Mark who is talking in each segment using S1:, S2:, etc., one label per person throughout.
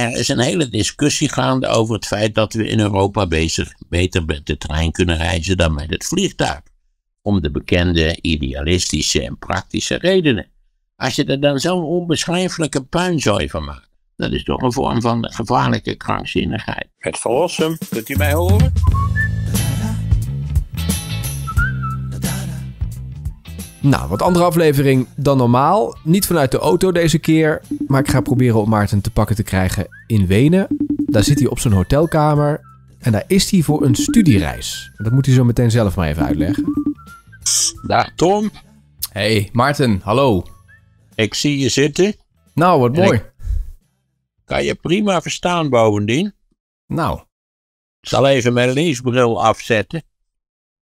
S1: Er is een hele discussie gaande over het feit dat we in Europa bezig beter met de trein kunnen reizen dan met het vliegtuig. Om de bekende idealistische en praktische redenen. Als je er dan zo'n onbeschrijfelijke puinzooi van maakt, dat is toch een vorm van gevaarlijke krankzinnigheid. Het verlossen, kunt u mij horen?
S2: Nou, wat andere aflevering dan normaal. Niet vanuit de auto deze keer. Maar ik ga proberen om Maarten te pakken te krijgen in Wenen. Daar zit hij op zijn hotelkamer. En daar is hij voor een studiereis. Dat moet hij zo meteen zelf maar even uitleggen. Dag Tom. Hey
S1: Maarten, hallo. Ik zie je zitten.
S2: Nou, wat mooi.
S1: Kan je prima verstaan bovendien. Nou. Ik zal even mijn leesbril afzetten.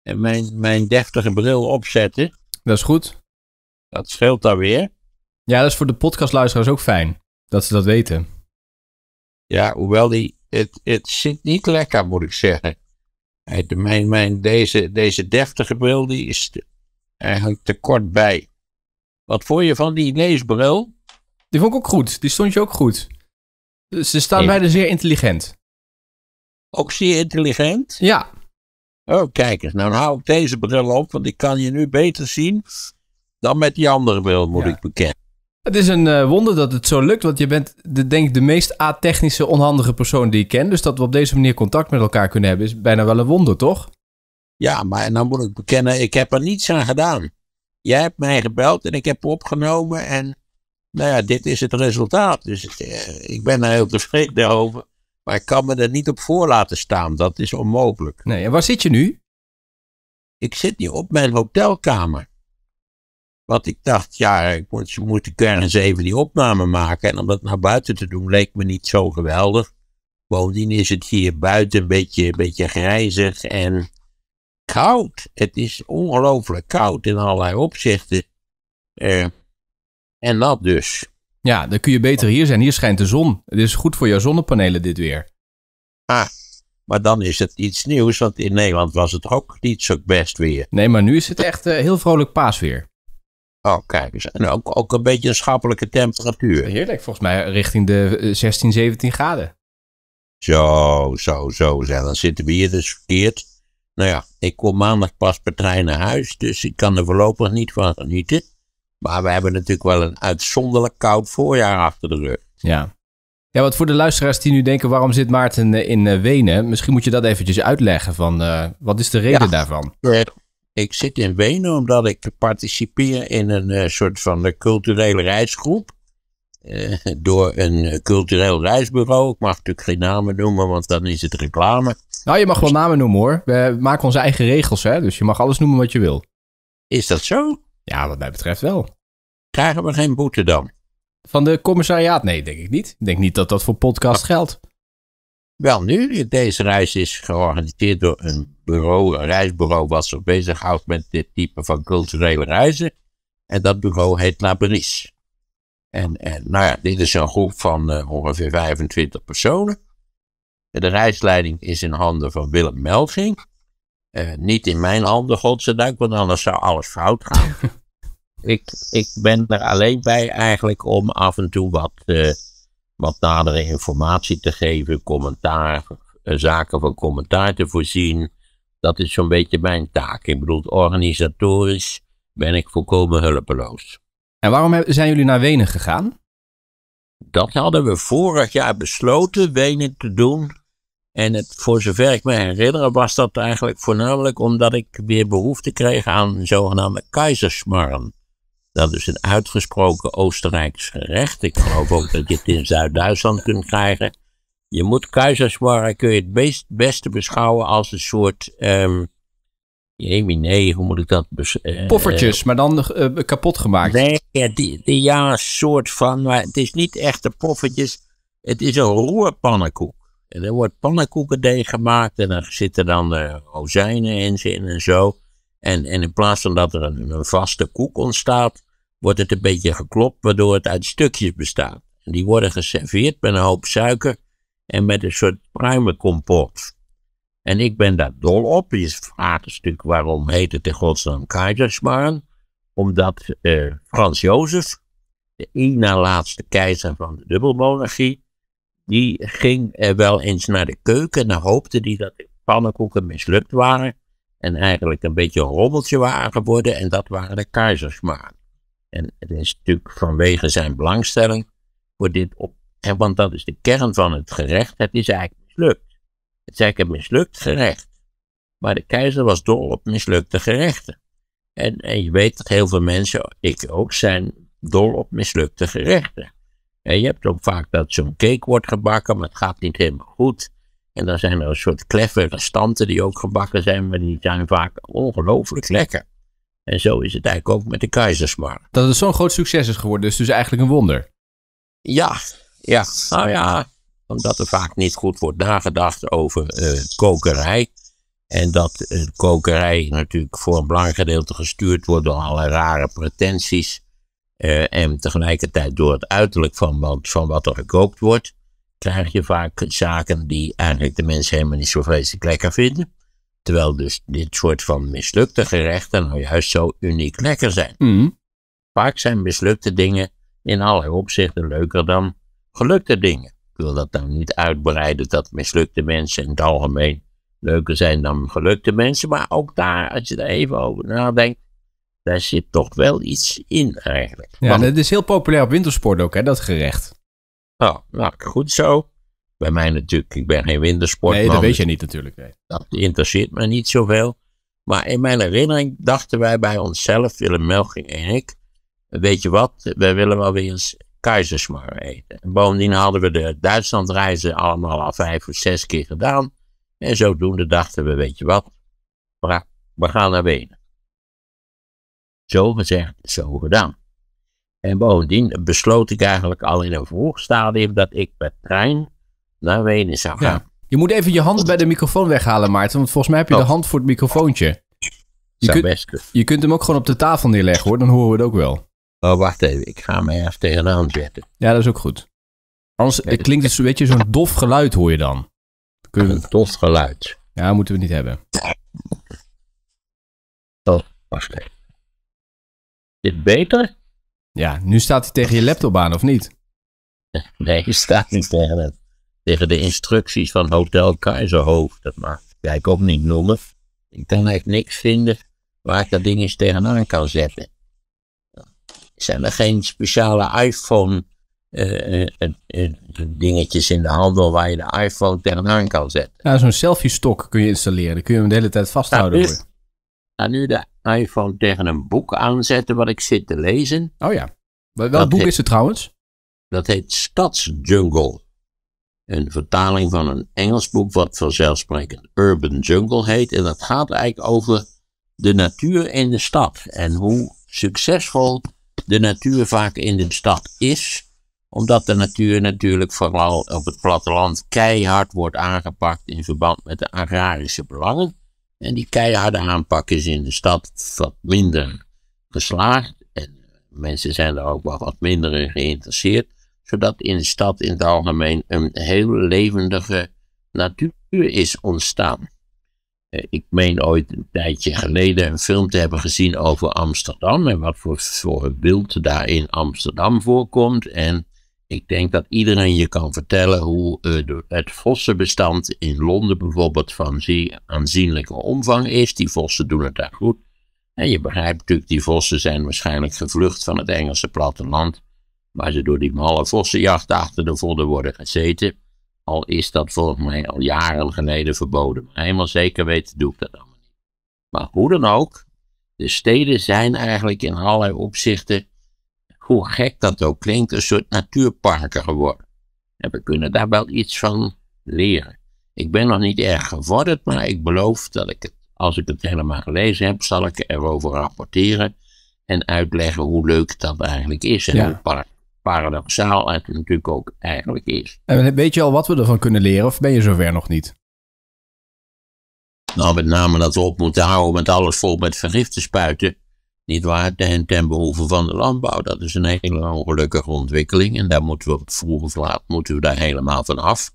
S1: En mijn, mijn deftige bril opzetten. Dat is goed. Dat scheelt daar weer.
S2: Ja, dat is voor de podcastluisteraars ook fijn. Dat ze dat weten.
S1: Ja, hoewel die, het, het zit niet lekker, moet ik zeggen. Mijn, mijn, deze, deze deftige bril die is eigenlijk te kort bij.
S2: Wat vond je van die leesbril? Die vond ik ook goed. Die stond je ook goed. Ze staan ja. beide zeer intelligent. Ook zeer intelligent? Ja.
S1: Oh, kijk eens, nou hou ik deze bril op, want ik kan je nu beter zien dan met die andere bril, moet ik bekennen.
S2: Het is een eh, wonder dat het zo lukt, want je bent de, denk ik de meest atechnische, onhandige persoon die ik ken. Dus dat we op deze manier contact met elkaar kunnen hebben, is bijna wel een wonder, toch? Ja, maar en dan moet ik bekennen, ik heb er niets aan gedaan. Jij hebt mij gebeld en
S1: ik heb opgenomen en nou ja, dit is het resultaat. Dus eh, ik ben er heel tevreden over. Maar ik kan me er niet op voor laten staan. Dat is onmogelijk. Nee, en waar zit je nu? Ik zit nu op mijn hotelkamer. Want ik dacht, ja, ik moet, moet ik ergens even die opname maken. En om dat naar buiten te doen leek me niet zo geweldig. Bovendien is het hier buiten een beetje, een beetje grijzig en koud. Het is ongelooflijk koud in allerlei opzichten.
S2: Eh, en dat dus. Ja, dan kun je beter hier zijn. Hier schijnt de zon. Het is goed voor jouw zonnepanelen dit weer. Ah, maar dan is het iets nieuws, want in Nederland was het ook niet zo best weer. Nee, maar nu is het echt eh, heel vrolijk paasweer. Oh, kijk eens. En ook, ook een beetje een schappelijke temperatuur. Heerlijk, volgens mij richting de 16, eh, 17 graden. Zo, zo, zo. Dan zitten we hier dus verkeerd.
S1: Nou ja, ik kom maandag pas per trein naar huis, dus ik kan er voorlopig niet van genieten. Maar we hebben natuurlijk wel een uitzonderlijk koud voorjaar achter de rug. Ja.
S2: Ja, wat voor de luisteraars die nu denken, waarom zit Maarten eh, in eh, Wenen? Misschien moet je dat eventjes uitleggen. Van, eh, wat is de reden daarvan? Ik zit in Wenen omdat
S1: ik participeer in een soort van culturele reisgroep. door een cultureel reisbureau.
S2: Ik mag natuurlijk geen namen noemen, want dan is het reclame. Nou, je mag wel namen noemen hoor. We maken onze eigen regels, hè? dus je mag alles noemen wat je wil. Is dat zo? Ja, wat mij betreft wel. Krijgen we geen boete dan? Van de commissariaat? Nee, denk ik niet. Ik denk niet dat dat voor
S1: podcast geldt. Wel nu, deze reis is georganiseerd door een bureau, een reisbureau wat zich bezighoudt met dit type van culturele reizen. En dat bureau heet Labyrinth. En, en eh, nou ja, dit is een groep van eh, ongeveer 25 personen. De reisleiding is in handen van Willem Melging. Eh, niet in mijn handen, godzijdank, want anders zou alles fout gaan. ik, ik ben er alleen bij eigenlijk om af en toe wat, eh, wat nadere informatie te geven, commentaar, eh, zaken van commentaar te voorzien. Dat is zo'n beetje mijn taak. Ik bedoel, organisatorisch ben ik volkomen hulpeloos. En waarom zijn jullie naar Wenen gegaan? Dat hadden we vorig jaar besloten, Wenen te doen en het, voor zover ik me herinner, was dat eigenlijk voornamelijk omdat ik weer behoefte kreeg aan zogenaamde keizersmarren. Dat is een uitgesproken Oostenrijks gerecht. Ik geloof ook dat je het in Zuid-Duitsland kunt krijgen. Je moet keizersmarren, kun je het best, beste beschouwen als een soort... Um, nee, hoe moet ik dat... beschrijven? Eh, eh, poffertjes, maar dan eh, kapot gemaakt. Nee, die, die, ja, soort van, maar het is niet echte poffertjes. Het is een roerpannenkoek. En er wordt pannenkoekendeeg gemaakt en er zitten dan eh, rozijnen in zin en zo. En, en in plaats van dat er een, vaste koek ontstaat, wordt het een beetje geklopt, waardoor het uit stukjes bestaat. En die worden geserveerd met een hoop suiker en met een soort pruimenkompot. En ik ben daar dol op. Je vraagt een stuk waarom heet het in godsnaam keizersmaren? Omdat eh, Frans Jozef, de één laatste keizer van de dubbelmonarchie, die ging wel eens naar de keuken en dan hoopte hij dat de pannenkoeken mislukt waren en eigenlijk een beetje een rommeltje waren geworden en dat waren de keizersmaak. En het is natuurlijk vanwege zijn belangstelling voor dit op, en want dat is de kern van het gerecht, het is eigenlijk mislukt. Het is eigenlijk een mislukt gerecht. Maar de keizer was dol op mislukte gerechten. En, en je weet dat heel veel mensen, ik ook, zijn dol op mislukte gerechten. En je hebt ook vaak dat zo'n cake wordt gebakken, maar het gaat niet helemaal goed. En dan zijn er een soort kleffe restanten die ook gebakken zijn, maar die zijn vaak ongelooflijk lekker. En zo is het eigenlijk ook met de keizersmar. Dat het
S2: zo'n groot succes is geworden, is dus eigenlijk een wonder.
S1: Ja, ja, nou ja, omdat er vaak niet goed wordt nagedacht over uh, kokerij. En dat uh, kokerij natuurlijk voor een belangrijk gedeelte gestuurd wordt door alle rare pretenties. Eh, en tegelijkertijd door het uiterlijk van wat, van wat er gekookt wordt, krijg je vaak zaken die eigenlijk de mensen helemaal niet zo vreselijk lekker vinden. Terwijl dus dit soort van mislukte gerechten nou juist zo uniek lekker zijn. Mhm. Vaak zijn mislukte dingen in allerlei opzichten leuker dan gelukte dingen. Ik wil dat nou niet uitbreiden dat mislukte mensen in het algemeen leuker zijn dan gelukte mensen. Maar ook daar, als je er even over nadenkt, daar zit toch wel iets in eigenlijk. Ja, het
S2: is heel populair op wintersport ook, hè, dat gerecht.
S1: Oh, nou, goed zo. Bij mij natuurlijk, ik ben geen wintersportman. Nee, dat weet dus je niet natuurlijk. Dat interesseert me niet zoveel. Maar in mijn herinnering dachten wij bij onszelf, Willem Melging en ik, weet je wat, wij willen wel weer eens keizersmar eten. bovendien hadden we de Duitslandreizen allemaal al vijf of zes keer gedaan. En zodoende dachten we, weet je wat, we gaan naar Wenen. Zo gezegd, zo gedaan. En bovendien besloot ik eigenlijk al in een vroeg stadium dat ik per trein
S2: naar Wenen zou gaan. Je moet even je hand bij de microfoon weghalen, Maarten, want volgens mij heb je de oh. hand voor het microfoontje. Je, best je kunt hem ook gewoon op de tafel neerleggen hoor, dan horen we het ook wel. Oh, wacht even, ik ga mij even tegenaan zetten. Ja, dat is ook goed. Anders klinkt het zo'n beetje zo'n dof geluid hoor je dan. Een dof geluid. Ja, moeten we niet hebben. Oh, wacht dit beter? Ja, nu staat hij tegen je laptop aan, of niet? Nee, hij staat niet tegen het.
S1: Tegen de instructies van Hotel Keizerhoofd. Dat mag Kijk ook niet noemen. Ik kan echt niks vinden waar ik dat ding eens tegenaan kan zetten. Zijn er geen speciale iPhone eh, eh, eh, dingetjes in de handel waar je de iPhone tegenaan kan zetten?
S2: Nou, zo'n selfie-stok kun je installeren. Dan kun je hem de hele tijd vasthouden. Nou, dus,
S1: nou, nu de iPhone tegen een boek aanzetten wat ik zit te lezen.
S2: Oh ja. Welk boek is het trouwens? Dat heet
S1: Stadsjungle. Een vertaling van een Engels boek wat vanzelfsprekend Urban Jungle heet. En dat gaat eigenlijk over de natuur in de stad. En hoe succesvol de natuur vaak in de stad is. Omdat de natuur natuurlijk vooral op het platteland keihard wordt aangepakt in verband met de agrarische belangen. En die keiharde aanpak is in de stad wat minder geslaagd. En eh, mensen zijn daar ook wel wat minder in geïnteresseerd. Zodat in de stad in het algemeen een heel levendige natuur is ontstaan. Eh, ik meen ooit een tijdje geleden een film te hebben gezien over Amsterdam en wat voor, voor beeld daar in Amsterdam voorkomt. En ik denk dat iedereen je kan vertellen hoe eh, het vossenbestand in Londen bijvoorbeeld van zeer aanzienlijke omvang is. Die vossen doen het daar goed. En je begrijpt natuurlijk, die vossen zijn waarschijnlijk gevlucht van het Engelse platteland, waar ze door die malle vossenjacht achter de vodden worden gezeten. Al is dat volgens mij al jaren geleden verboden. Maar helemaal zeker weten doe ik dat allemaal niet. Maar hoe dan ook, de steden zijn eigenlijk in allerlei opzichten hoe gek dat ook klinkt, een soort natuurparken geworden. En we kunnen daar wel iets van leren. Ik ben nog niet erg gevorderd, maar ik beloof dat ik het, als ik het helemaal gelezen heb, zal ik erover rapporteren en uitleggen hoe leuk dat eigenlijk is en ja. hoe paradoxaal het natuurlijk ook eigenlijk is.
S2: En weet je al wat we ervan kunnen leren of ben je zover nog niet? Nou, met name dat we op
S1: moeten houden met alles vol met vergifte spuiten. Niet waar, ten, ten behoeve van de landbouw. Dat is een hele ongelukkige ontwikkeling. En daar moeten we vroeg of laat moeten we daar helemaal van af.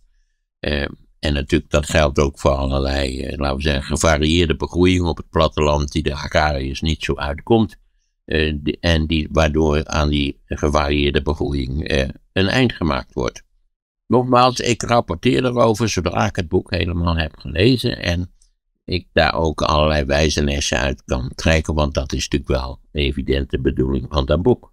S1: Eh, en natuurlijk, dat geldt ook voor allerlei, eh, laten we zeggen, gevarieerde begroeiing op het platteland, die de agrariërs niet zo uitkomt. Eh, en die, waardoor aan die gevarieerde begroeiing een eind gemaakt wordt. Nogmaals, ik rapporteer erover zodra ik het boek helemaal heb gelezen. En ik daar ook allerlei wijzenessen uit kan trekken, want dat is natuurlijk wel evident de bedoeling van dat boek.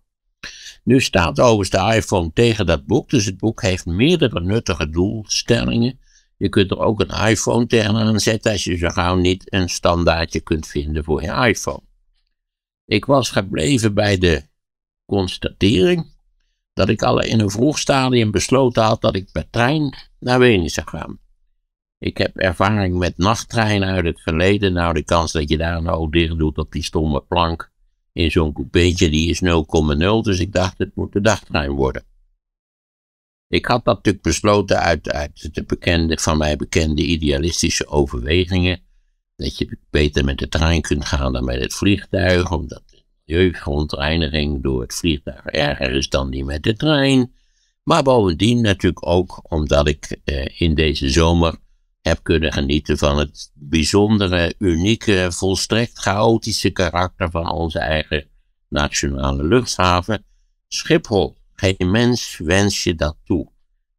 S1: Nu staat overigens de iPhone tegen dat boek, dus het boek heeft meerdere nuttige doelstellingen. Je kunt er ook een iPhone tegenaan zetten als je zo gauw niet een standaardje kunt vinden voor je iPhone. Ik was gebleven bij de constatering dat ik al in een vroeg stadium besloten had dat ik per trein naar Wenen zou gaan. Ik heb ervaring met nachttreinen uit het verleden. Nou, de kans dat je daar een oog dicht doet op die stomme plank in zo'n coupeetje, die is 0,0. Dus ik dacht, het moet de dagtrein worden. Ik had dat natuurlijk besloten uit, uit de bekende, van mij bekende idealistische overwegingen. Dat je beter met de trein kunt gaan dan met het vliegtuig, omdat de jeugdgrondreiniging door het vliegtuig erger is dan die met de trein. Maar bovendien natuurlijk ook omdat ik eh, in deze zomer heb kunnen genieten van het bijzondere, unieke, volstrekt chaotische karakter van onze eigen nationale luchthaven. Schiphol, geen mens wens je dat toe.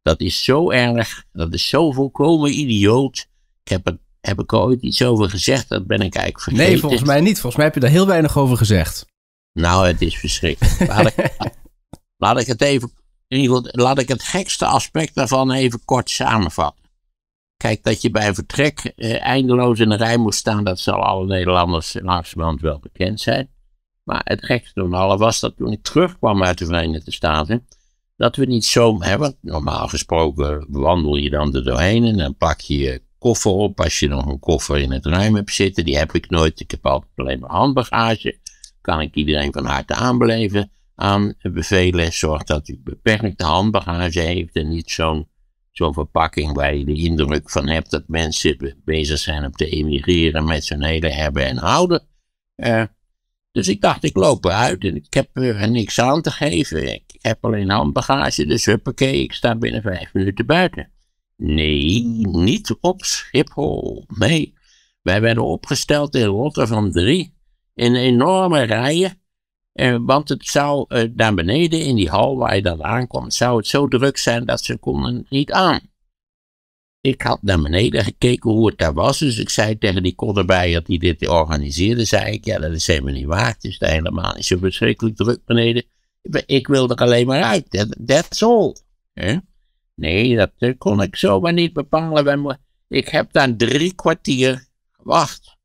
S1: Dat is zo erg, dat is zo volkomen idioot. Ik heb heb ik ooit iets over gezegd, dat ben ik eigenlijk vergeten. Nee, volgens
S2: mij niet. Volgens mij heb je daar heel weinig over gezegd. Nou, het is verschrikkelijk. laat, ik,
S1: laat ik het even, laat ik het gekste aspect daarvan even kort samenvatten. Kijk, dat je bij vertrek eh, eindeloos in de rij moest staan, dat zal alle Nederlanders in maand wel bekend zijn. Maar het gekste van alle was dat toen ik terugkwam uit de Verenigde Staten, dat we niet zo, hè, want normaal gesproken wandel je dan er doorheen en dan pak je je koffer op, als je nog een koffer in het ruim hebt zitten, die heb ik nooit, ik heb altijd alleen maar handbagage, kan ik iedereen van harte aanbevelen aan bevelen, zorg dat u beperkte handbagage heeft en niet zo'n zo'n verpakking waar je de indruk van hebt dat mensen bezig zijn om te emigreren met hun hele hebben en houden. Eh, dus ik dacht, ik loop eruit en ik heb er niks aan te geven. Ik heb alleen handbagage, dus huppakee, ik sta binnen vijf minuten buiten. Nee, niet op Schiphol. Nee, wij werden opgesteld in Rotterdam drie in enorme rijen. Eh, want het zou daar eh, beneden in die hal waar je dan aankomt, zou het zo druk zijn dat ze konden niet aan. Ik had naar beneden gekeken hoe het daar was, dus ik zei tegen die kodderbijer die dit organiseerde, zei ik, ja dat is helemaal niet waard. het is helemaal niet zo verschrikkelijk druk beneden. Ik wil er alleen maar uit, that's all. Nee, dat eh, kon ik zomaar niet bepalen. Ik heb dan drie kwartier gewacht.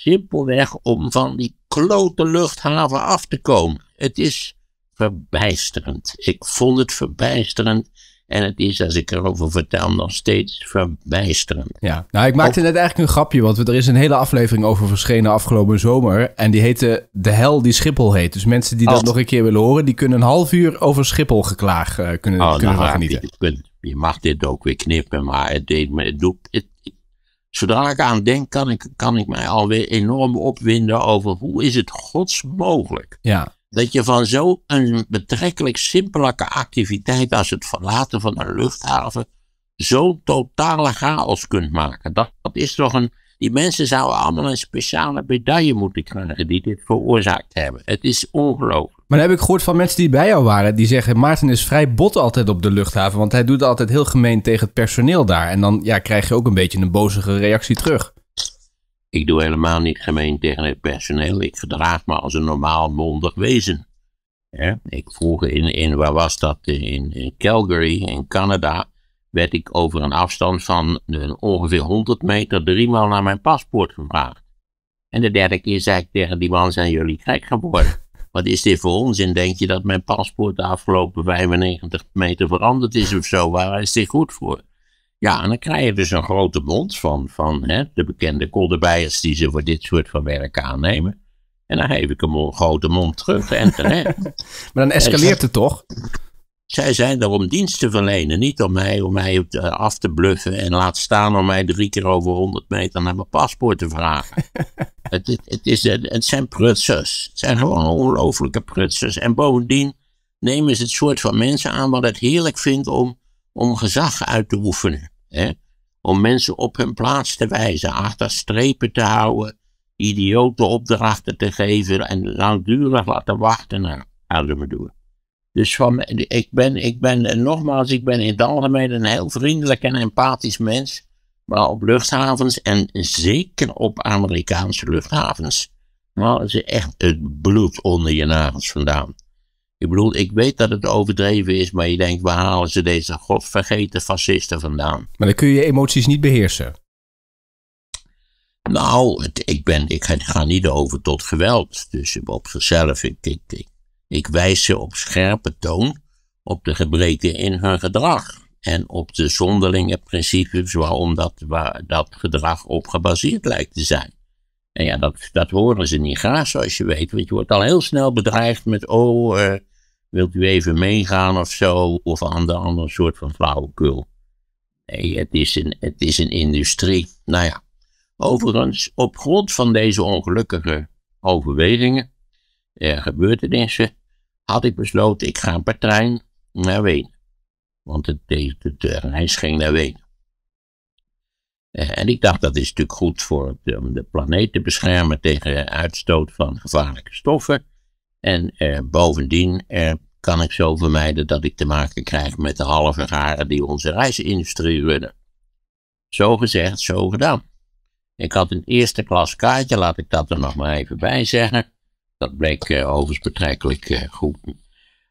S1: Simpelweg om van die klote luchthaven af te komen. Het is verbijsterend. Ik vond het verbijsterend. En het is, als ik erover vertel, nog steeds verbijsterend. Ja,
S2: nou, ik maakte net eigenlijk een grapje, want er is een hele aflevering over verschenen afgelopen zomer. En die heette De Hel die Schiphol heet. Dus mensen die dat nog een keer willen horen, die kunnen een half uur over Schiphol geklaagd eh, kunnen, oh, kunnen nou, genieten.
S1: Je, mag dit ook weer knippen, maar het, deed me, het, doet, het Zodra ik aan denk, kan ik, kan ik mij alweer enorm opwinden over hoe is het gods mogelijk. Ja. Dat je van zo'n betrekkelijk simpele activiteit als het verlaten van een luchthaven zo'n totale chaos kunt maken. Dat, dat is toch een. Die mensen zouden allemaal een speciale medaille moeten krijgen die dit veroorzaakt hebben. Het is ongelooflijk.
S2: Maar dan heb ik gehoord van mensen die bij jou waren, die zeggen: Maarten is vrij bot altijd op de luchthaven, want hij doet altijd heel gemeen tegen het personeel daar. En dan ja, krijg je ook een beetje een bozige reactie terug. Ik doe helemaal
S1: niet gemeen tegen het personeel. Ik gedraag me als een normaal mondig wezen. ik vroeg in, in, waar was dat? In, in Calgary, in Canada, werd ik over een afstand van ongeveer 100 meter driemaal naar mijn paspoort gevraagd. En de derde keer zei ik tegen die man: Zijn jullie gek geworden? Wat is dit voor onzin? Denk je dat mijn paspoort de afgelopen 95 meter veranderd is of zo? Waar is dit goed voor? Ja, en dan krijg je dus een grote mond van, van hè, de bekende kolderbijers die ze voor dit soort van werk aannemen. En dan geef ik hem een grote mond terug en hè. maar dan escaleert het toch? Zij zijn er om dienst te verlenen, niet om mij, om mij af te bluffen en laat staan om mij drie keer over 100 meter naar mijn paspoort te vragen. het, het, het, het zijn prutsers. Het zijn gewoon ongelooflijke prutsers. En bovendien nemen ze het soort van mensen aan wat het heerlijk vindt om, om gezag uit te oefenen. Hè? Om mensen op hun plaats te wijzen, achter strepen te houden, idiote opdrachten te geven en langdurig laten wachten naar doen. Dus van, ik, ben, ik ben, nogmaals, ik ben in het algemeen een heel vriendelijk en empathisch mens. Maar op luchthavens en zeker op Amerikaanse luchthavens. Nou, is echt het bloed onder je nagels vandaan. Ik bedoel, ik weet dat het overdreven is, maar je denkt, waar halen ze deze godvergeten fascisten vandaan?
S2: Maar dan kun je je emoties niet beheersen.
S1: Nou, ik, ben, ik ga niet over tot geweld. Dus op zichzelf, ik, ik ik wijs ze op scherpe toon op de gebreken in hun gedrag en op de zonderlinge principes waarom dat, gedrag op gebaseerd lijkt te zijn. En ja, dat, dat horen ze niet graag, zoals je weet, want je wordt al heel snel bedreigd met, oh, eh, wilt u even meegaan of zo, of aan ander andere soort van flauwekul. Nee, het is een, het is een industrie. Nou ja, overigens, op grond van deze ongelukkige overwegingen, er gebeurtenissen, had ik besloten, ik ga per trein naar Wenen. Want het, de, de, reis ging naar Wenen. Eh, en ik dacht, dat is natuurlijk goed voor om de planeet te beschermen tegen uitstoot van gevaarlijke stoffen. En eh, bovendien eh, kan ik zo vermijden dat ik te maken krijg met de halve garen die onze reisindustrie runnen. Zo gezegd, zo gedaan. Ik had een eerste klas kaartje, laat ik dat er nog maar even bij zeggen. Dat bleek eh, overigens betrekkelijk eh, goed,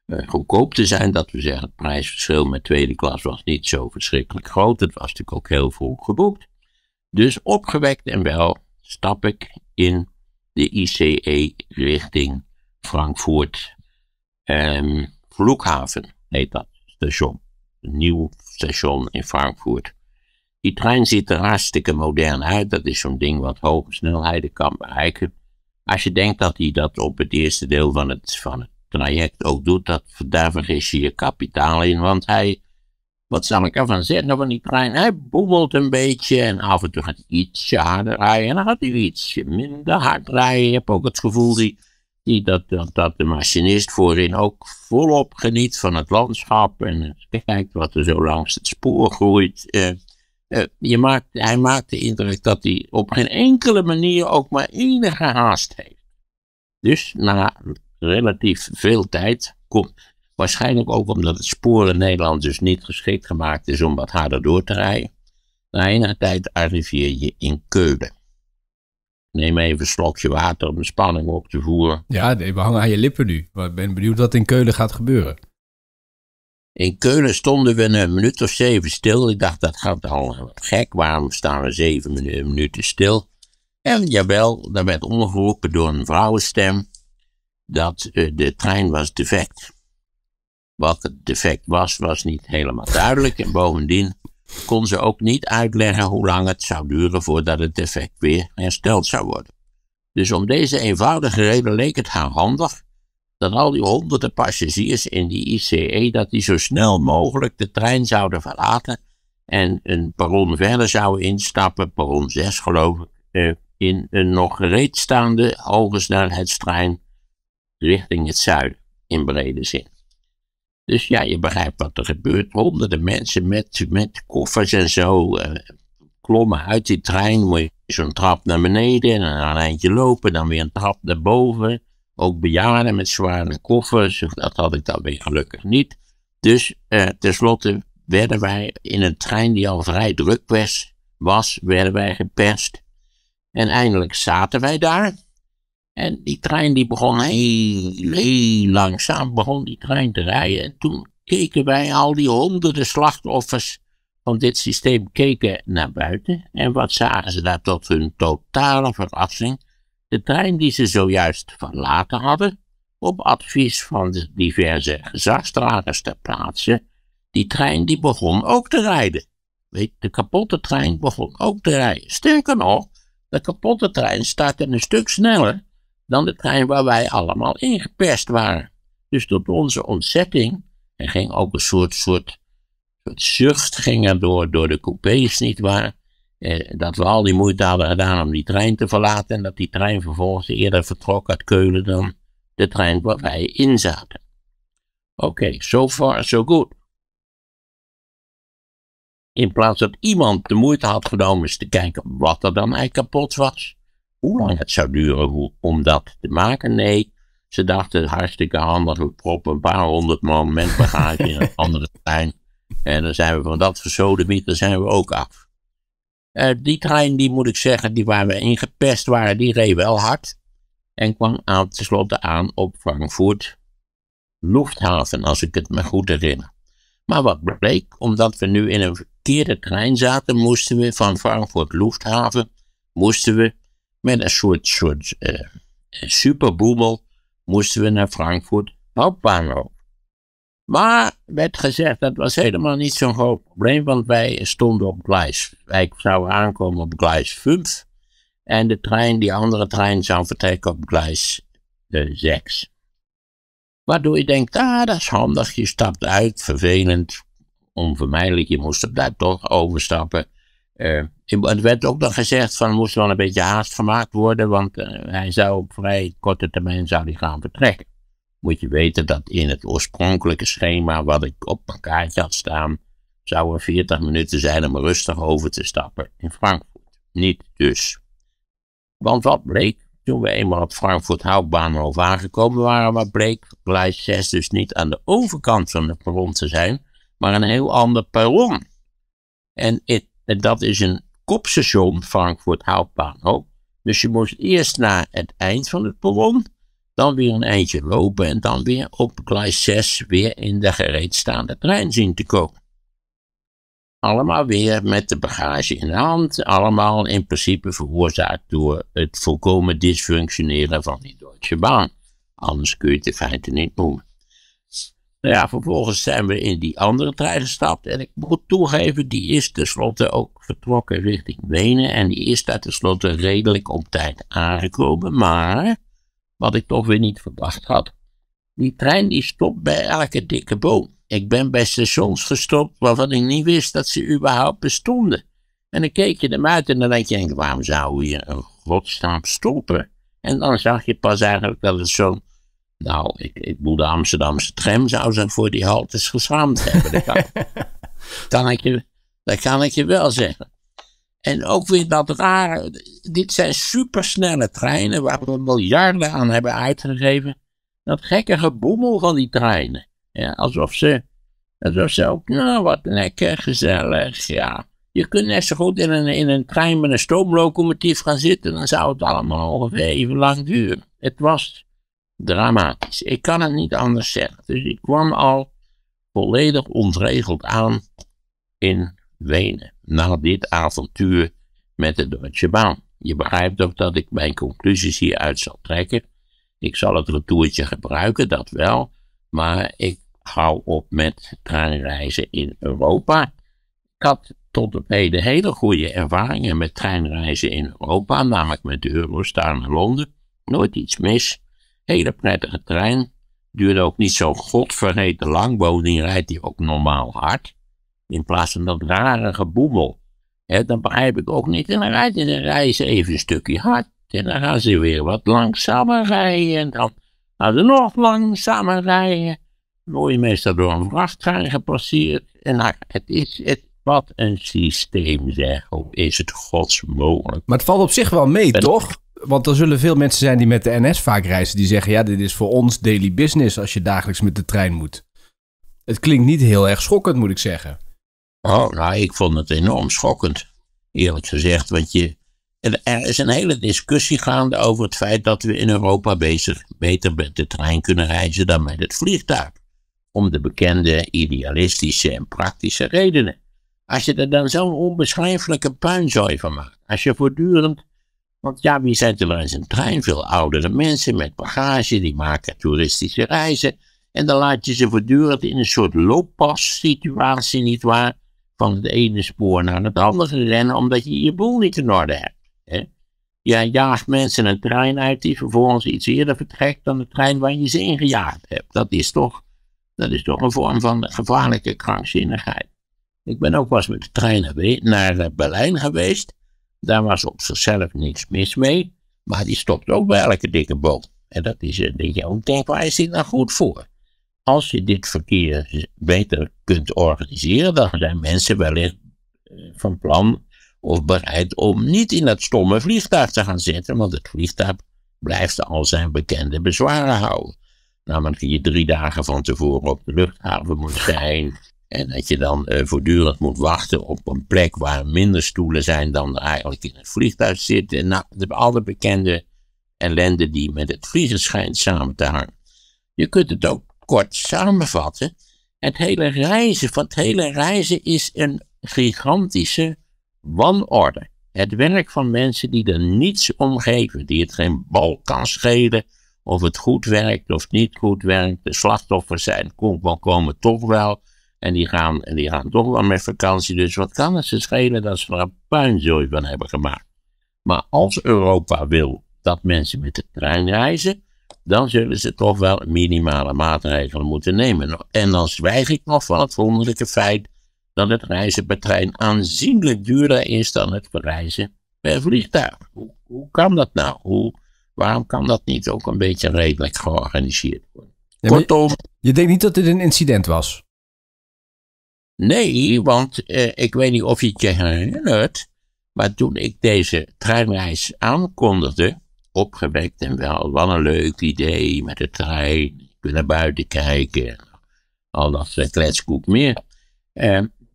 S1: eh, goedkoop te zijn. Dat we zeggen, het prijsverschil met tweede klas was niet zo verschrikkelijk groot. Het was natuurlijk ook heel vroeg geboekt. Dus opgewekt en wel stap ik in de ICE richting Frankfurt. Um, Vloekhaven heet dat station. Een nieuw station in Frankfurt. Die trein ziet er hartstikke modern uit. Dat is zo'n ding wat hoge snelheden kan bereiken. Als je denkt dat hij dat op het eerste deel van het, van het traject ook doet, dat, daar vergis je je kapitaal in, want hij, wat zal ik ervan zeggen van die trein, hij boebelt een beetje en af en toe gaat hij ietsje harder rijden en dan gaat hij ietsje minder hard rijden. Je hebt ook het gevoel die, die dat, dat, dat, de machinist voorin ook volop geniet van het landschap en kijkt wat er zo langs het spoor groeit. Eh. Eh, je hij maakt de indruk dat hij op geen enkele manier ook maar enige haast heeft. Dus na relatief veel tijd komt, waarschijnlijk ook omdat het spoor in Nederland dus niet geschikt gemaakt is om wat harder door te rijden, na een tijd arriveer je in Keulen. Neem even een slokje water om de spanning op te voeren.
S2: Ja, we hangen aan je lippen nu. ik ben benieuwd wat in Keulen gaat gebeuren.
S1: In Keulen stonden we een minuut of zeven stil. Ik dacht, dat gaat al gek. Waarom staan we zeven minuten stil? En jawel, daar werd ondergeroepen door een vrouwenstem dat eh, de trein was defect. Wat het defect was, was niet helemaal duidelijk. En bovendien kon ze ook niet uitleggen hoe lang het zou duren voordat het defect weer hersteld zou worden. Dus om deze eenvoudige reden leek het haar handig dat al die honderden passagiers in die ICE, dat die zo snel mogelijk de trein zouden verlaten en een perron verder zouden instappen, perron 6 geloof ik, eh, in een nog reedstaande hoge snelheidstrein richting het zuiden, in brede zin. Dus ja, je begrijpt wat er gebeurt. Honderden mensen met, met koffers en zo eh, klommen uit die trein. Moet je zo'n trap naar beneden en dan een eindje lopen, dan weer een trap naar boven. Ook bejaarden met zware koffers, dus dat had ik dan weer gelukkig niet. Dus eh, tenslotte werden wij in een trein die al vrij druk was, werden wij geperst. En eindelijk zaten wij daar. En die trein die begon heel, heel langzaam begon die trein te rijden. En toen keken wij al die honderden slachtoffers van dit systeem keken naar buiten. En wat zagen ze daar tot hun totale verrassing? De trein die ze zojuist verlaten hadden, op advies van de diverse gezagsdragers ter plaatse, die trein die begon ook te rijden. Weet, de kapotte trein begon ook te rijden. Sterker nog, de kapotte trein startte een stuk sneller dan de trein waar wij allemaal ingeperst waren. Dus tot onze ontzetting, er ging ook een soort, soort, soort zucht ging er door, door de coupés, nietwaar? eh, dat we al die moeite hadden gedaan om die trein te verlaten. En dat die trein vervolgens eerder vertrok uit Keulen dan de trein waar wij in zaten. Oké, okay, so far so good. In plaats dat iemand de moeite had genomen eens te kijken wat er dan eigenlijk kapot was. Hoe lang het zou duren om dat te maken. Nee, ze dachten hartstikke handig. We proppen een paar honderd man met bagage in een andere trein. En dan zijn we van dat dan zijn we ook af. Eh, die trein, die moet ik zeggen, die waar we in gepest waren, die reed wel hard. En kwam aan, tenslotte aan op Frankfurt Luchthaven, als ik het me goed herinner. Maar wat bleek, omdat we nu in een verkeerde trein zaten, moesten we van Frankfurt Luchthaven, moesten we met een soort, soort uh, superboemel, moesten we naar Frankfurt Hauptbahnhof. Maar werd gezegd, dat was helemaal niet zo'n groot probleem, want wij stonden op Gleis. Wij zouden aankomen op Gleis 5 en de trein, die andere trein, zou vertrekken op Gleis 6. Eh, Waardoor je denkt, ah, dat is handig, je stapt uit, vervelend, onvermijdelijk, je moest daar toch overstappen. Uh, eh, het werd ook dan gezegd van, er moest wel een beetje haast gemaakt worden, want eh, hij zou op vrij korte termijn zou die gaan vertrekken moet je weten dat in het oorspronkelijke schema wat ik op mijn kaartje had staan, zou er 40 minuten zijn om rustig over te stappen in Frankfurt. Niet dus. Want wat bleek, toen we eenmaal op Frankfurt Houtbahnhof aangekomen waren, wat bleek Gleis 6 dus niet aan de overkant van het perron te zijn, maar een heel ander perron. En dat is een kopstation Frankfurt Hauptbahnhof. Dus je moest eerst naar het eind van het perron dan weer een eindje lopen en dan weer op glijs 6 weer in de gereedstaande trein zien te komen. Allemaal weer met de bagage in de hand, allemaal in principe veroorzaakt door het volkomen dysfunctioneren van die Deutsche Bahn. Anders kun je het in feite niet noemen. Nou ja, vervolgens zijn we in die andere trein gestapt. En ik moet toegeven, die is tenslotte ook vertrokken richting Wenen. En die is daar tenslotte redelijk op tijd aangekomen. Maar wat ik toch weer niet verwacht had. Die trein die stopt bij elke dikke boom. Ik ben bij stations gestopt waarvan ik niet wist dat ze überhaupt bestonden. En dan keek je hem uit en dan denk je, waarom zou je een godsnaam stoppen? En dan zag je pas eigenlijk dat het zo'n, nou, ik, ik bedoel, de Amsterdamse tram zou zijn voor die haltes geschaamd hebben. Dat kan, ik je, dat kan ik je wel zeggen. En ook weer dat raar. Dit zijn supersnelle treinen waar we miljarden aan hebben uitgegeven. Dat gekke geboemel van die treinen. Ja, alsof ze. Alsof ze ook. Nou, wat lekker gezellig. Ja. Je kunt net zo goed in een, in een trein met een stoomlocomotief gaan zitten. Dan zou het allemaal ongeveer even lang duren. Het was dramatisch. Ik kan het niet anders zeggen. Dus ik kwam al volledig ontregeld aan in Wenen na dit avontuur met de Deutsche Bahn. Je begrijpt ook dat ik mijn conclusies hieruit zal trekken. Ik zal het retourtje gebruiken, dat wel, maar ik hou op met treinreizen in Europa. Ik had tot op heden hele goede ervaringen met treinreizen in Europa, namelijk met de Eurostar naar Londen. Nooit iets mis. Hele prettige trein. Duurde ook niet zo godvergeten lang, bovendien rijdt hij ook normaal hard. In plaats van dat rare geboemel. He, dan begrijp ik ook niet. En dan rijden ze even een stukje hard. En dan gaan ze weer wat langzamer rijden. En dan gaan ze nog langzamer rijden. Dan word meestal door een vrachtwagen gepasseerd. En nou, het is het, wat een systeem zeg. Hoe is het godsmogelijk.
S2: Maar het valt op zich wel mee, toch? Want er zullen veel mensen zijn die met de NS vaak reizen. Die zeggen, ja, dit is voor ons daily business als je dagelijks met de trein moet. Het klinkt niet heel erg schokkend, moet ik zeggen.
S1: Oh, nou, ik vond het enorm schokkend, eerlijk gezegd. Want je, er is een hele discussie gaande over het feit dat we in Europa bezig, beter met de trein kunnen reizen dan met het vliegtuig. Om de bekende idealistische en praktische redenen. Als je er dan zo'n onbeschrijfelijke puinzooi van maakt. Als je voortdurend. Want ja, wie zijn er wel eens een trein? Veel oudere mensen met bagage, die maken toeristische reizen. En dan laat je ze voortdurend in een soort looppas situatie, nietwaar? van het ene spoor naar het andere rennen, omdat je je boel niet in orde hebt. Hè? Je jaagt mensen een trein uit die vervolgens iets eerder vertrekt dan de trein waar je ze ingejaagd hebt. Dat is toch, dat is toch een vorm van gevaarlijke krankzinnigheid. Ik ben ook wel met de trein naar eh, Berlijn geweest. Daar was op zichzelf niets mis mee, maar die stopt ook bij elke dikke boot. En dat is, eh, ding je ook waar is dit nou goed voor? als je dit verkeer beter kunt organiseren, dan zijn mensen wellicht eh, van plan of bereid om niet in dat stomme vliegtuig te gaan zitten, want het vliegtuig blijft al zijn bekende bezwaren houden. Namelijk dat je drie dagen van tevoren op de luchthaven moet zijn. En dat je dan eh, voortdurend moet wachten op een plek waar minder stoelen zijn dan eigenlijk in het vliegtuig zitten. nou, de, al de bekende ellende die met het vliegen schijnt samen te hangen. Je kunt het ook kort samenvatten. Het hele reizen, van het hele reizen is een gigantische wanorde. Het werk van mensen die er niets om geven, die het geen bal kan schelen of het goed werkt of niet goed werkt. De slachtoffers zijn, komen, komen toch wel en die gaan, en die gaan toch wel met vakantie. Dus wat kan het ze schelen dat ze er een puinzooi van hebben gemaakt. Maar als Europa wil dat mensen met de trein reizen, dan zullen ze toch wel minimale maatregelen moeten nemen. Nou, en dan zwijg ik nog van het wonderlijke feit dat het reizen per trein aanzienlijk duurder is dan het reizen per vliegtuig. Hoe, hoe kan dat nou? Hoe, waarom kan dat niet ook een beetje redelijk georganiseerd worden? Kortom. Je, denkt niet dat dit een incident was? Nee, want eh, ik weet niet of je het je herinnert, maar toen ik deze treinreis aankondigde, opgewekt en wel, wat een leuk idee met de trein, kunnen buiten kijken, al dat eh, kletskoek meer.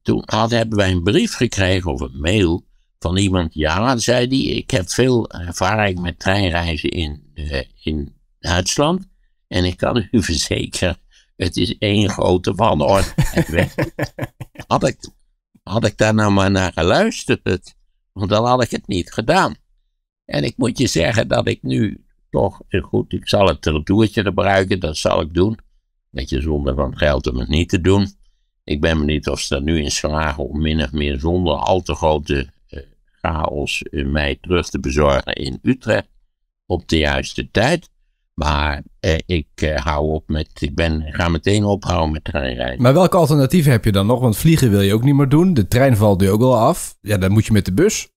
S1: toen had, hebben wij een brief gekregen of een mail van iemand, ja, zei die, ik heb veel ervaring met treinreizen in, eh, in Duitsland en ik kan u verzekeren, het is één grote wanorde. had, ik, had ik daar nou maar naar geluisterd, want dan had ik het niet gedaan. En ik moet je zeggen dat ik nu toch, eh, goed, ik zal het retourtje gebruiken, dat zal ik doen. Met je zonder van geld om het niet te doen. Ik ben benieuwd of ze er nu in slagen om min of meer zonder al te grote eh, chaos eh, mij terug te bezorgen in Utrecht op de juiste tijd. Maar eh, ik eh, hou op met, ik ben, ga meteen ophouden met treinrijden.
S2: Maar welke alternatieven heb je dan nog? Want vliegen wil je ook niet meer doen. De trein valt nu ook al af. Ja, dan moet je met de bus.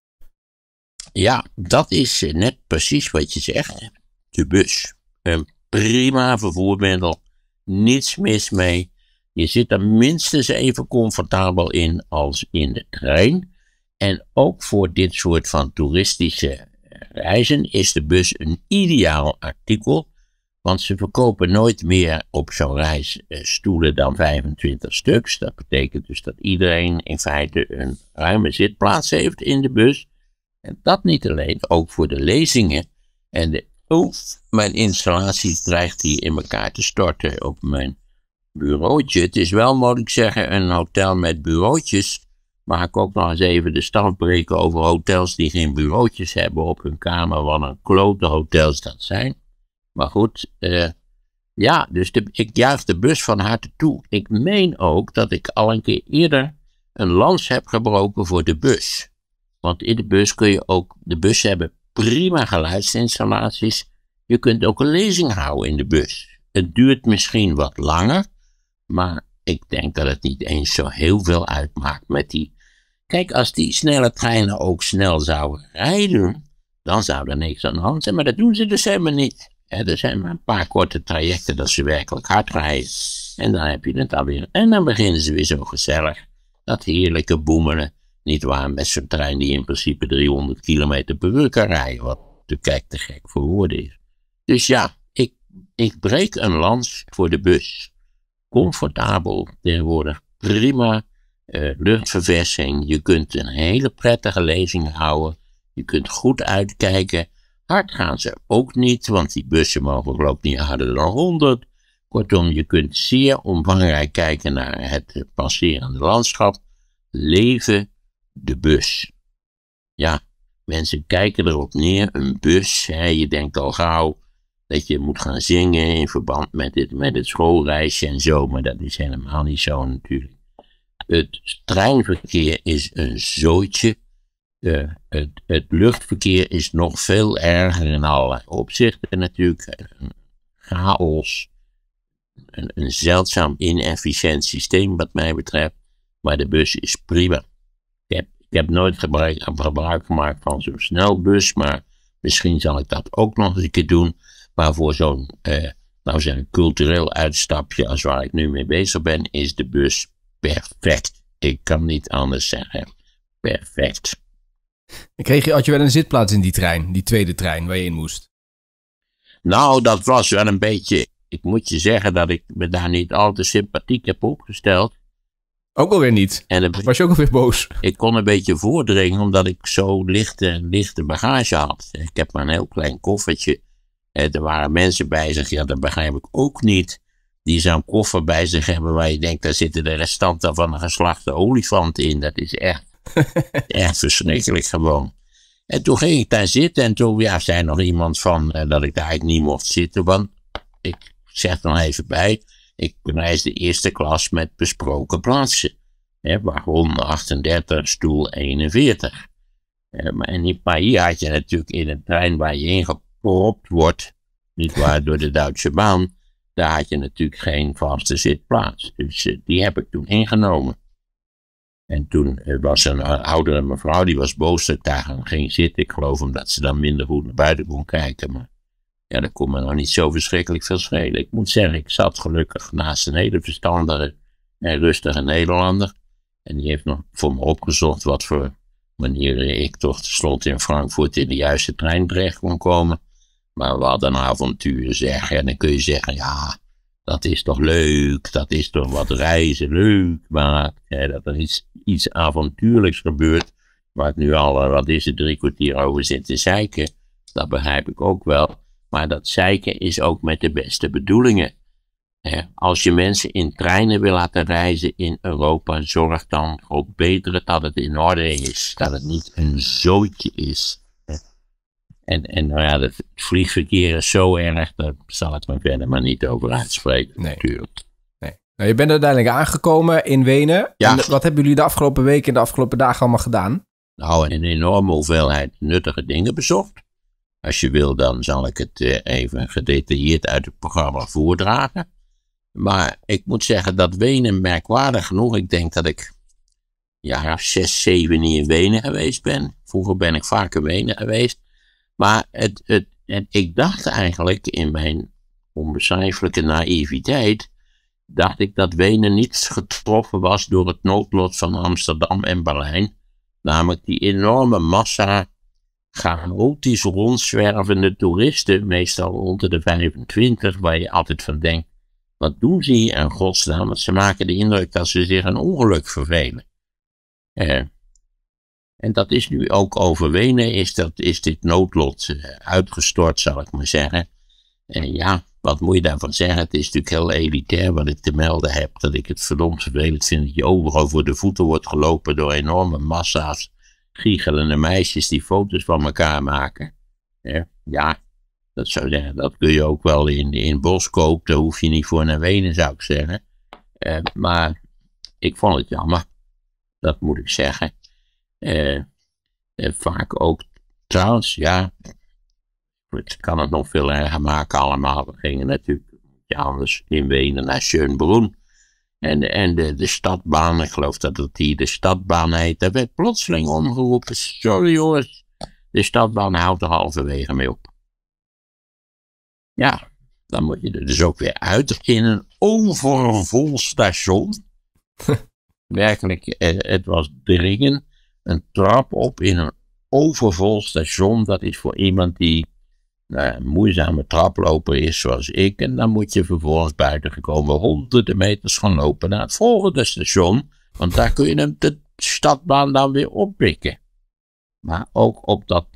S2: Ja, dat is eh, net precies wat je
S1: zegt. De bus. Een prima vervoermiddel. Niets mis mee. Je zit er minstens even comfortabel in als in de trein. En ook voor dit soort van toeristische reizen is de bus een ideaal artikel. Want ze verkopen nooit meer op zo'n reis eh, stoelen dan 25 stuks. Dat betekent dus dat iedereen in feite een ruime zitplaats heeft in de bus. En dat niet alleen, ook voor de lezingen. En de, oh, mijn installatie dreigt hier in elkaar te storten op mijn bureautje. Het is wel, moet ik zeggen, een hotel met bureautjes. Maar ik ook nog eens even de stand breken over hotels die geen bureautjes hebben op hun kamer. Wat een klote hotels dat zijn. Maar goed, eh, ja, dus ik juich de bus van harte toe. Ik meen ook dat ik al een keer eerder een lans heb gebroken voor de bus. Want in de bus kun je ook, de bussen hebben prima geluidsinstallaties. Je kunt ook een lezing houden in de bus. Het duurt misschien wat langer, maar ik denk dat het niet eens zo heel veel uitmaakt met die. Kijk, als die snelle treinen ook snel zouden rijden, dan zou er niks aan de hand zijn. Maar dat doen ze dus helemaal niet. er zijn maar een paar korte trajecten dat ze werkelijk hard rijden. En dan heb je het weer. En dan beginnen ze weer zo gezellig. Dat heerlijke boemelen. Niet waar, met zo'n trein die in principe 300 kilometer per uur kan rijden, wat natuurlijk te gek voor woorden is. Dus ja, ik, ik breek een lans voor de bus. Comfortabel tegenwoordig, prima uh, luchtverversing. Je kunt een hele prettige lezing houden. Je kunt goed uitkijken. Hard gaan ze ook niet, want die bussen mogen loopt niet harder dan 100. Kortom, je kunt zeer omvangrijk kijken naar het eh, passerende landschap. Leven de bus. Ja, mensen kijken erop neer, een bus. je denkt al gauw dat je moet gaan zingen in verband met het, met het schoolreisje en zo, maar dat is helemaal niet zo natuurlijk. Het treinverkeer is een zooitje. Eh, het, luchtverkeer is nog veel erger in alle opzichten natuurlijk. chaos. Een, een zeldzaam inefficiënt systeem wat mij betreft. Maar de bus is prima. Ik heb nooit gebruik, gemaakt van zo'n snelbus, maar misschien zal ik dat ook nog eens een keer doen. Maar voor zo'n, eh, nou cultureel uitstapje als waar ik nu mee bezig ben, is de bus perfect. Ik kan niet anders zeggen.
S2: Perfect. kreeg je, had je wel een zitplaats in die trein, die tweede trein waar je in moest?
S1: Nou, dat was wel een beetje. Ik moet je zeggen dat ik me daar niet al te sympathiek heb opgesteld. Ook alweer niet. En was je ook alweer boos? Ik kon een beetje voordringen omdat ik zo lichte, lichte bagage had. Ik heb maar een heel klein koffertje. En er waren mensen bij zich, ja, dat begrijp ik ook niet. Die zo'n koffer bij zich hebben waar je denkt, daar zitten de restanten van een geslachte olifant in. Dat is echt, echt verschrikkelijk gewoon. En toen ging ik daar zitten en toen ja, zei nog iemand van eh, dat ik daar eigenlijk niet mocht zitten. Want ik zeg dan even bij, ik reis de eerste klas met besproken plaatsen. Hè, wagon 38, stoel 41. maar in die paai had je natuurlijk in een trein waar je ingepropt wordt, niet waar door de Duitse baan, daar had je natuurlijk geen vaste zitplaats. Dus eh, die heb ik toen ingenomen. En toen eh, was een eh, oudere mevrouw, die was boos dat ik daar ging zitten. Ik geloof omdat ze dan minder goed naar buiten kon kijken. Maar ja, daar kon me nog niet zo verschrikkelijk veel Ik moet zeggen, ik zat gelukkig naast een hele verstandige en rustige Nederlander. En die heeft nog voor me opgezocht wat voor manier ik toch tenslotte in Frankfurt in de juiste trein terecht kon komen. Maar wat een avontuur, zeg. En dan kun je zeggen, ja, dat is toch leuk, dat is toch wat reizen leuk maakt. dat er iets, iets avontuurlijks gebeurt, waar ik nu al, eh, wat is het, drie kwartier over zit te zeiken. Dat begrijp ik ook wel. Maar dat zeiken is ook met de beste bedoelingen. Als je mensen in treinen wil laten reizen in Europa, zorg dan ook beter dat het in orde is. Dat het niet een zooitje is. En, en nou ja, het vliegverkeer
S2: is zo erg, daar zal ik me verder maar niet over uitspreken nee. Nee. Nou, je bent uiteindelijk aangekomen in Wenen. Ja. wat hebben jullie de afgelopen weken en de afgelopen dagen allemaal gedaan?
S1: Nou, een enorme hoeveelheid nuttige dingen bezocht. Als je wil, dan zal ik het eh, even gedetailleerd uit het programma voordragen. Maar ik moet zeggen dat Wenen merkwaardig genoeg, ik denk dat ik jaar 6, 7 in Wenen geweest ben. Vroeger ben ik vaak in Wenen geweest. Maar het, het, het, ik dacht eigenlijk in mijn onbeschrijfelijke naïviteit, dacht ik dat Wenen niet getroffen was door het noodlot van Amsterdam en Berlijn. Namelijk die enorme massa gaan chaotisch rondzwervende toeristen, meestal onder de 25, waar je altijd van denkt, wat doen ze hier in godsnaam, want ze maken de indruk dat ze zich een ongeluk vervelen. Eh, en dat is nu ook overwenen, is, dat, is dit noodlot eh, uitgestort, zal ik maar zeggen. En ja, wat moet je daarvan zeggen? Het is natuurlijk heel elitair wat ik te melden heb. Dat ik het verdomd vervelend vind dat je overal voor de voeten wordt gelopen door enorme massa's giechelende meisjes die foto's van elkaar maken. Ja, dat, zou zeggen, dat kun je ook wel in, in kopen. daar hoef je niet voor naar Wenen, zou ik zeggen. Eh, maar ik vond het jammer, dat moet ik zeggen. Eh, eh, vaak ook, trouwens, ja, het kan het nog veel erger maken allemaal. We gingen natuurlijk anders in Wenen naar Schönbrunn. En, en de, de stadbaan, ik geloof dat dat hier de stadbaan heet, daar werd plotseling omgeroepen. Sorry jongens, de stadbaan houdt er halverwege mee op. Ja, dan moet je er dus ook weer uit in een overvol station. Werkelijk, eh, het was dringen. Een trap op in een overvol station, dat is voor iemand die nou een moeizame traploper is zoals ik. En dan moet je vervolgens buiten gekomen honderden meters gaan lopen naar het volgende station. Want daar kun je hem de stadbaan dan weer oppikken. Maar ook op dat,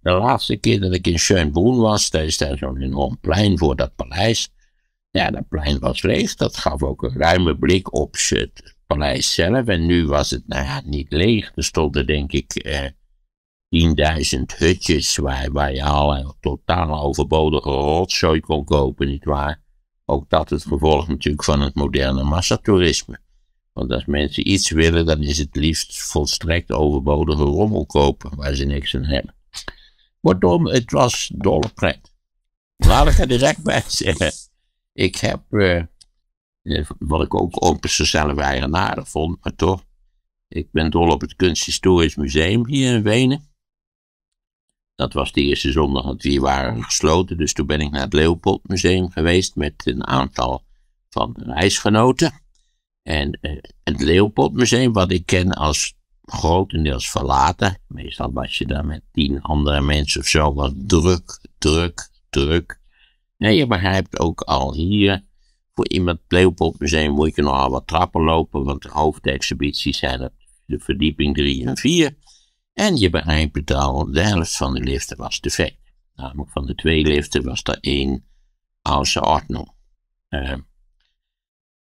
S1: de laatste keer dat ik in Schönbrunn was, daar is daar zo'n enorm plein voor dat paleis. Ja, dat plein was leeg. Dat gaf ook een ruime blik op het paleis zelf. En nu was het, nou ja, niet leeg. Er stonden denk ik... Eh, 10.000 hutjes waar, waar je al totaal overbodige rotzooi kon kopen, nietwaar? Ook dat het gevolg natuurlijk van het moderne massatoerisme. Want als mensen iets willen, dan is het liefst volstrekt overbodige rommel kopen waar ze niks aan hebben. Kortom, het was dolle pret. Laat ik er direct bij zeggen. Ik heb, eh, wat ik ook opens zelf eigenaardig vond, maar toch. Ik ben dol op het Kunsthistorisch Museum hier in Wenen. Dat was de eerste zondag dat we hier waren gesloten, dus toen ben ik naar het Leopoldmuseum geweest met een aantal van reisgenoten. En eh, het Leopoldmuseum wat ik ken als grotendeels verlaten, meestal was je daar met tien andere mensen of zo, wat druk, druk, druk. Nee, je begrijpt ook al hier, voor iemand het moet je nogal wat trappen lopen, want de hoofdexhibities zijn op de verdieping 3 en 4. En je begrijpt al, de helft van de liften was defect. Namelijk van de twee liften was er één außerordnung. Uh,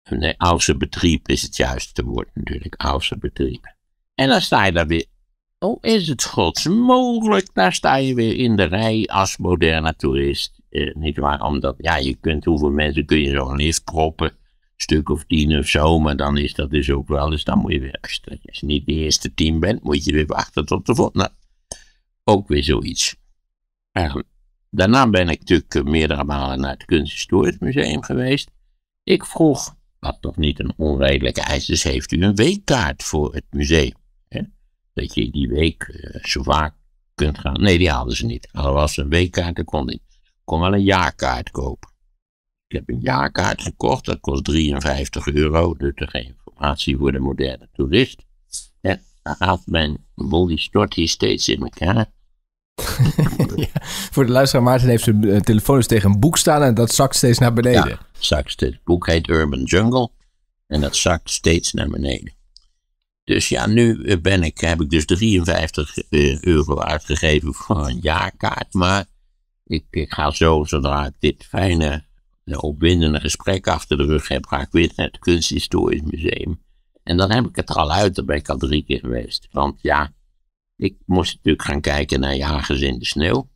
S1: nee, betriep is het juiste woord natuurlijk, betriep. En dan sta je daar weer, oh is het gods mogelijk, daar sta je weer in de rij als moderne toerist. Uh, eh, niet waar, omdat, ja, je kunt, hoeveel mensen kun je zo'n lift proppen? stuk of tien of zo. Maar dan is dat dus ook wel eens. Dan moet je weer, als je, als je niet de eerste tien bent, moet je weer wachten tot de volgende. Nou, ook weer zoiets. Daarna ben ik natuurlijk eh, meerdere malen naar het Kunsthistorisch Museum geweest. Ik vroeg, wat toch niet een onredelijke eis is, heeft u een weekkaart voor het museum? Dat je die week eh, zo vaak kunt gaan. Nee, die hadden ze niet. Al was een weekkaart, dan kon niet. kon wel een jaarkaart kopen. Ik heb een jaarkaart gekocht, dat kost 53 euro. Dus geen informatie voor de moderne toerist. En dan haalt mijn molly stort hier steeds in elkaar.
S2: ja, voor de luisteraar, Maarten heeft zijn eh, telefoon dus tegen een boek staan en dat zakt steeds naar beneden. Ja,
S1: zakt Het boek heet Urban Jungle en dat zakt steeds naar beneden. Dus ja, nu eh, ben ik, heb ik dus 53 eh, euro uitgegeven voor een jaarkaart. Maar ik, ik ga zo, zodra ik dit fijne een opwindende gesprek achter de rug heb, ga ik weer naar het Kunsthistorisch Museum. En dan heb ik het er al uit, dan ben ik al drie keer geweest. Want ja, ik moest natuurlijk gaan kijken naar jagers in de sneeuw.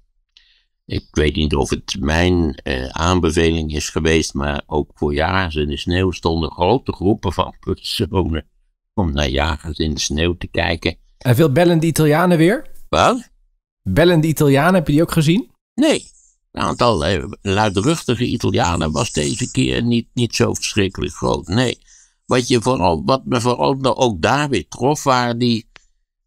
S1: Ik weet niet of het mijn eh, aanbeveling is geweest, maar ook voor jagers in de sneeuw stonden grote
S2: groepen van personen om naar jagers in de sneeuw te kijken. En veel bellende Italianen weer? Wat? Bellende Italianen, heb je die ook gezien? Nee, het nou,
S1: aantal luidruchtige Italianen was deze keer niet, niet zo verschrikkelijk groot. Nee, wat, je vooral, wat me vooral ook daar weer trof, waren die,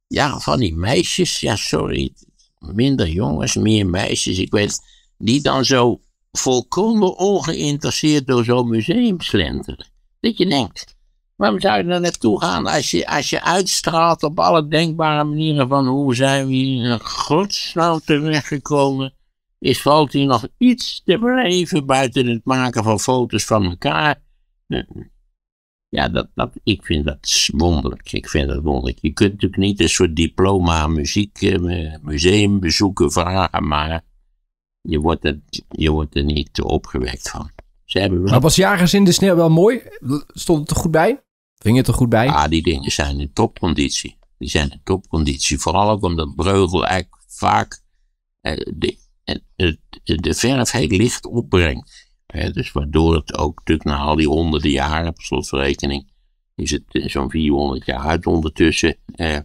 S1: ja, van die meisjes, ja sorry, minder jongens, meer meisjes, ik weet die dan zo volkomen ongeïnteresseerd door zo'n museum slenteren. Dat je denkt, waarom zou je daar naartoe gaan als je, als je uitstraalt op alle denkbare manieren van hoe zijn we hier in godsnaam terechtgekomen is Valti nog iets te beleven buiten het maken van foto's van elkaar. Ja, dat, dat, ik vind dat wonderlijk. Ik vind dat wonderlijk. Je kunt natuurlijk niet een soort diploma muziek, eh, museum bezoeken, vragen, maar je wordt, er, je wordt er niet opgewekt van. Ze hebben wel... Maar
S2: was Jagers in de sneeuw wel mooi? Stond het er goed bij?
S1: Ving het er goed bij? Ja, die dingen zijn in topconditie. Die zijn in topconditie. Vooral ook omdat Breugel eigenlijk vaak eh, de, de verf heel licht opbrengt. dus waardoor het ook natuurlijk na al die honderden jaren, op slotverrekening, is het eh, zo'n 400 jaar uit ondertussen. Eh,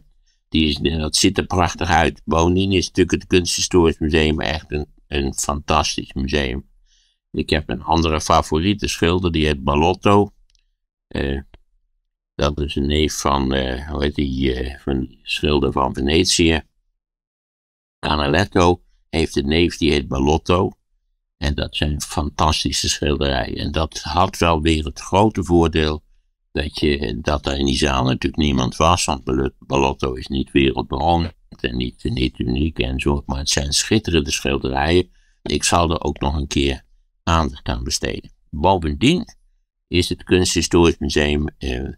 S1: die is, eh, dat ziet er prachtig uit. Bovendien is natuurlijk het Kunsthistorisch Museum echt een, een fantastisch museum. Ik heb een andere favoriete schilder, die heet Balotto. Eh, dat is een neef van, eh, hoe heet die, eh, van schilder van Venetië. Canaletto heeft een neef die heet Balotto. En dat zijn fantastische schilderijen. En dat had wel weer het grote voordeel dat, je, dat er in die zaal natuurlijk niemand was. Want Balotto is niet wereldberoemd en niet, niet uniek zo Maar het zijn schitterende schilderijen. Ik zal er ook nog een keer aandacht aan besteden. Bovendien is het Kunsthistorisch Museum eh, eh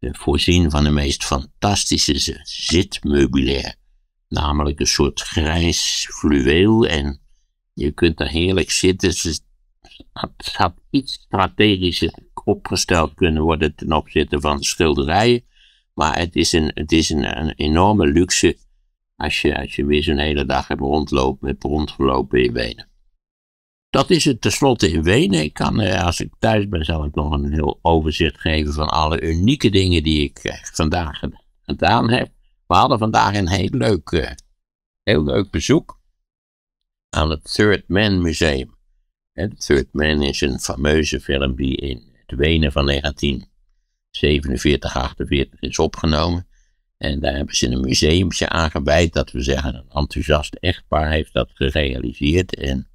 S1: voorzien van de meest fantastische zitmeubilair namelijk een soort grijs fluweel en je kunt er heerlijk zitten. het had iets strategischer opgesteld kunnen worden ten opzichte van schilderijen, maar het is een, het is een, enorme luxe als je, als je weer zo'n hele dag hebt rondlopen, hebt rondgelopen in Wenen. Dat is het tenslotte in Wenen. Ik kan, eh, als ik thuis ben, zal ik nog een heel overzicht geven van alle unieke dingen die ik eh, vandaag gedaan heb. We hadden vandaag een heel leuk, eh, heel leuk bezoek aan het Third Man Museum. Het Third Man is een fameuze film die in het Wenen van 1947, 48 is opgenomen. En daar hebben ze een museumtje aangeweid dat we zeggen een enthousiast echtpaar heeft dat gerealiseerd. En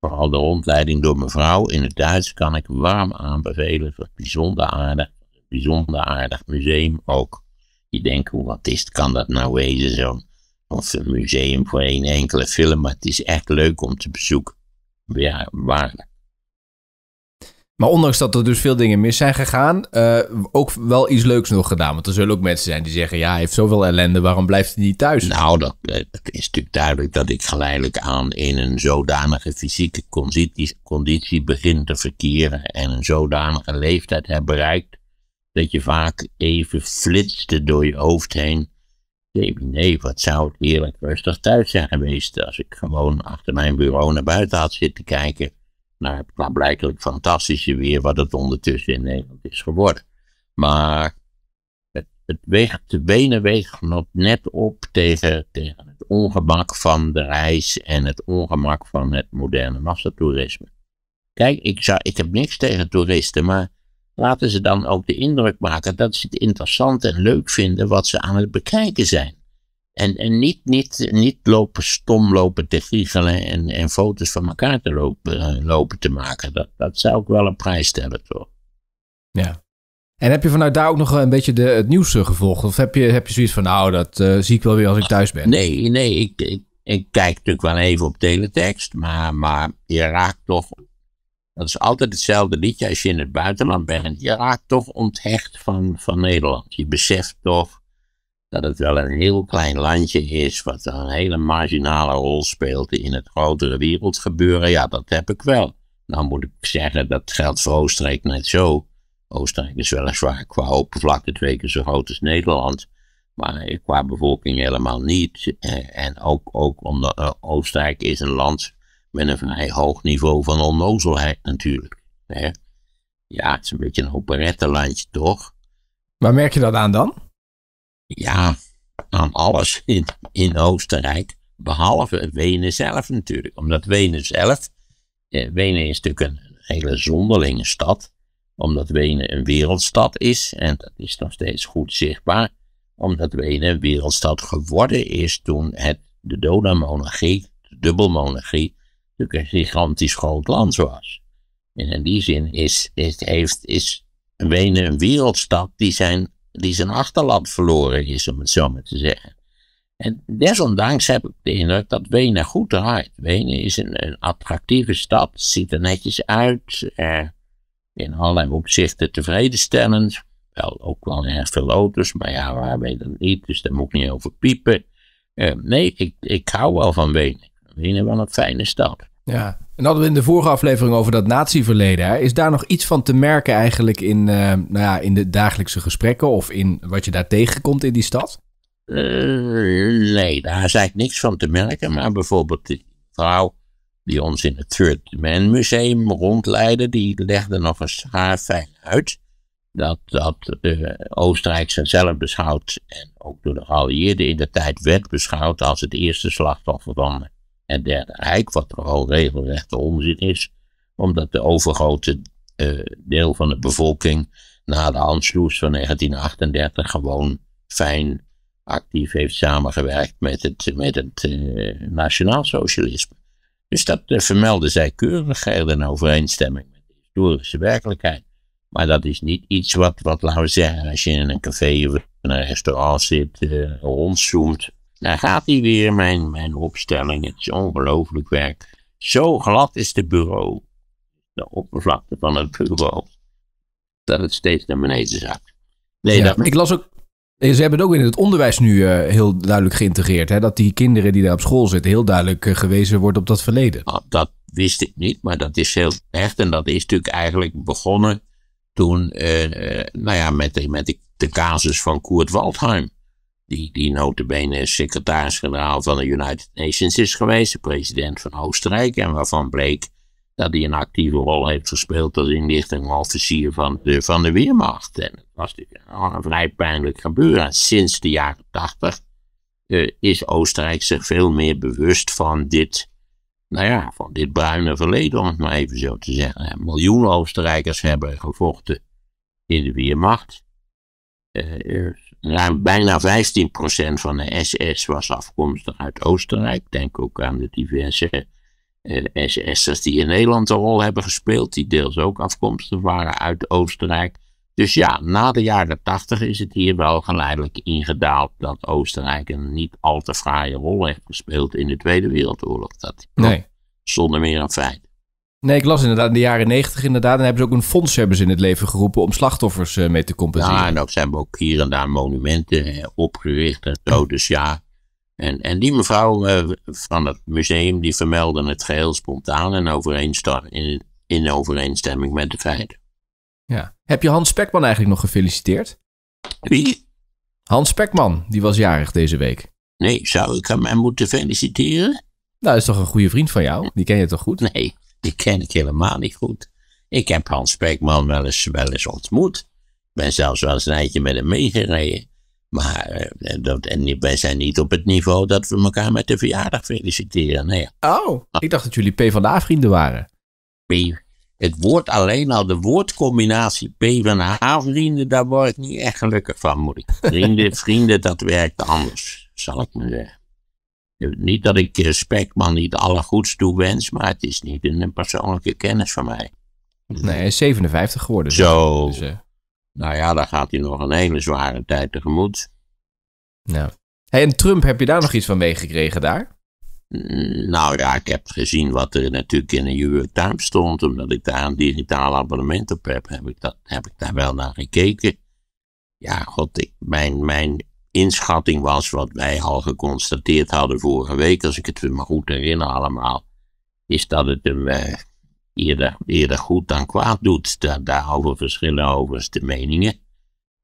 S1: vooral de rondleiding door mevrouw in het Duits kan ik warm aanbevelen. Het was bijzonder aardig, bijzonder aardig museum ook. Je denkt, hoe wat is het? Kan dat nou wezen, zo'n of museum voor één enkele film? Maar het is echt leuk om te bezoeken.
S2: Ja, waarlijk. Maar ondanks dat er dus veel dingen mis zijn gegaan, eh, ook wel iets leuks nog gedaan. Want er zullen ook mensen zijn die zeggen, ja, hij heeft zoveel ellende, waarom blijft hij niet thuis? Nou, dat, eh, is natuurlijk duidelijk dat ik geleidelijk aan in een zodanige fysieke
S1: conditie, conditie begin te verkeren en een zodanige leeftijd heb bereikt dat je vaak even flitste door je hoofd heen. Nee, wat zou het heerlijk rustig thuis zijn geweest als ik gewoon achter mijn bureau naar buiten had zitten kijken naar nou, het klaarblijkelijk fantastische weer wat het ondertussen in Nederland is geworden. Maar het, het weegt, de benen weegt nog net op tegen, tegen het ongemak van de reis en het ongemak van het moderne massatoerisme. Kijk, ik, zou, ik heb niks tegen toeristen, maar laten ze dan ook de indruk maken dat ze het interessant en leuk vinden wat ze aan het bekijken zijn. En, en niet, niet, niet lopen stom lopen te giechelen en, en foto's van elkaar te lopen, eh, lopen te maken. Dat, dat zou ik wel een prijs stellen, toch?
S2: Ja. En heb je vanuit daar ook nog een beetje de, het nieuws eh, gevolgd? Of heb je, heb je zoiets van, nou, dat eh, zie ik wel weer als ik thuis ben? Nee, nee, ik, ik, ik kijk natuurlijk wel even op teletext, maar, maar je
S1: raakt toch dat is altijd hetzelfde liedje als je in het buitenland bent. Je raakt toch onthecht van, van Nederland. Je beseft toch dat het wel een heel klein landje is, wat een hele marginale rol speelt in het grotere wereldgebeuren. Ja, dat heb ik wel. Nou moet ik zeggen, dat geldt voor Oostenrijk net zo. Oostenrijk is weliswaar qua oppervlakte twee keer zo groot als Nederland, maar eh, qua bevolking helemaal niet. Eh, en ook, ook omdat eh, Oostenrijk is een land met een vrij hoog niveau van onnozelheid natuurlijk. Hè? Ja, het is een beetje een operettenlandje toch? Waar merk je dat aan dan? Ja, aan alles in, in Oostenrijk. Behalve Wenen zelf natuurlijk. Omdat Wenen zelf, eh, Wenen is natuurlijk een hele zonderlinge stad. Omdat Wenen een wereldstad is. En dat is nog steeds goed zichtbaar. Omdat Wenen een wereldstad geworden is toen het, de Dodamonarchie, de dubbelmonarchie, natuurlijk een gigantisch groot land was. En in die zin is, heeft, is Wenen een wereldstad die zijn, die zijn achterland verloren is, om het zo maar te zeggen. En desondanks heb ik de indruk dat Wenen goed draait. Wenen is een, een attractieve stad, ziet er netjes uit, eh, in allerlei opzichten tevredenstellend. Wel ook wel erg veel auto's, maar ja, waar weet ik niet, dus daar moet ik niet over piepen. Eh, nee, ik, ik hou wel van Wenen. Wenen wel een fijne stad.
S2: Ja. En hadden we in de vorige aflevering over dat natieverleden. Is daar nog iets van te merken eigenlijk in, eh, nou ja, in de dagelijkse gesprekken of in wat je daar tegenkomt in die stad? Eh, nee,
S1: daar is eigenlijk niks van te merken. Maar bijvoorbeeld die vrouw die ons in het Third Man Museum rondleidde, die legde nog eens haar fijn uit dat, dat uh, Oostenrijk zichzelf beschouwt en ook door de geallieerden in de tijd werd beschouwd als het eerste slachtoffer van en derde rijk, wat er al regelrechte onzin is, omdat de overgrote eh, deel van de bevolking na de Anschluss van 1938 gewoon fijn actief heeft samengewerkt met het, met het uh, eh, nationaalsocialisme. Dus dat eh, vermelden zij keurig in overeenstemming met de historische werkelijkheid. Maar dat is niet iets wat, wat laten we zeggen, als je in een café of in een restaurant zit, rondzoomt daar gaat hij weer, mijn, mijn opstelling. Het is ongelooflijk werk. Zo glad is de bureau, de oppervlakte van het bureau, dat het steeds naar beneden zakt.
S2: Nee, dat... Ik las ook, ze hebben het ook in het onderwijs nu eh, heel duidelijk geïntegreerd. Hè? Dat die kinderen die daar op school zitten heel duidelijk eh, gewezen wordt op dat verleden. Ah, dat wist ik niet,
S1: maar dat is heel echt. En dat is natuurlijk eigenlijk begonnen toen, eh, nou ja, met, de, met de, de casus van Koert Waldheim die, die notabene secretaris-generaal van de United Nations is geweest, de president van Oostenrijk, en waarvan bleek dat hij een actieve rol heeft gespeeld als inlichtingofficier van de, van de Weermacht. En dat was natuurlijk een vrij pijnlijk gebeuren. Sinds de jaren tachtig eh, is Oostenrijk zich veel meer bewust van dit, nou ja, van dit bruine verleden, om het maar even zo te zeggen. Miljoenen Oostenrijkers hebben gevochten in de Weermacht. Uh, ruim nou, bijna 15% van de SS was afkomstig uit Oostenrijk. Denk ook aan de diverse uh, eh, SS'ers die in Nederland een rol hebben gespeeld, die deels ook afkomstig waren uit Oostenrijk. Dus ja, na de jaren 80 is het hier wel geleidelijk ingedaald dat Oostenrijk een niet al te fraaie rol heeft gespeeld in de Tweede Wereldoorlog. Dat nee. zonder meer een feit.
S2: Nee, ik las inderdaad in de jaren negentig inderdaad. En hebben ze ook een fonds hebben ze in het leven geroepen om slachtoffers eh, mee te compenseren. Ja, en
S1: ook zijn ook hier en daar monumenten eh, opgericht
S2: en zo. Dus ja.
S1: En, en die mevrouw eh, van het museum, die vermeldde het geheel spontaan en in, in overeenstemming met de feiten.
S2: Ja. Heb je Hans Spekman eigenlijk nog gefeliciteerd? Wie? Hans Spekman, die was jarig deze week. Nee, zou ik hem moeten feliciteren? Nou, dat is toch een goede vriend van jou? Die ken je toch goed? Nee. Die
S1: ken ik helemaal niet goed. Ik heb Hans Spekman wel eens, wel eens ontmoet. Ik ben zelfs wel eens een eindje met hem meegereden. Maar eh, dat, en wij zijn niet op het niveau dat we elkaar met de verjaardag feliciteren. Nee. Oh, ah. ik dacht dat jullie PvdA-vrienden waren. P, het woord alleen al, de woordcombinatie P PvdA-vrienden, daar word ik niet echt gelukkig van, moet ik. Vrienden, vrienden, dat werkt anders, zal ik maar zeggen. Niet dat ik respect man niet alle goeds toewens, maar het is niet een persoonlijke kennis van mij. Nee, hij is 57 geworden. Zo. Dus, eh, Nou ja, daar gaat hij nog een hele zware tijd tegemoet. Nou. Hey, en Trump, heb je daar nog iets van meegekregen daar? Mm, nou ja, ik heb gezien wat er natuurlijk in de New York Times stond. Omdat ik daar een digitaal abonnement op heb, heb ik, dat, heb ik daar wel naar gekeken. Ja, god, ik, mijn, mijn inschatting was, wat wij al geconstateerd hadden vorige week, als ik het me goed herinner allemaal, is dat het hem eh, eerder, eerder goed dan kwaad doet. Daar, daarover verschillen overigens de meningen.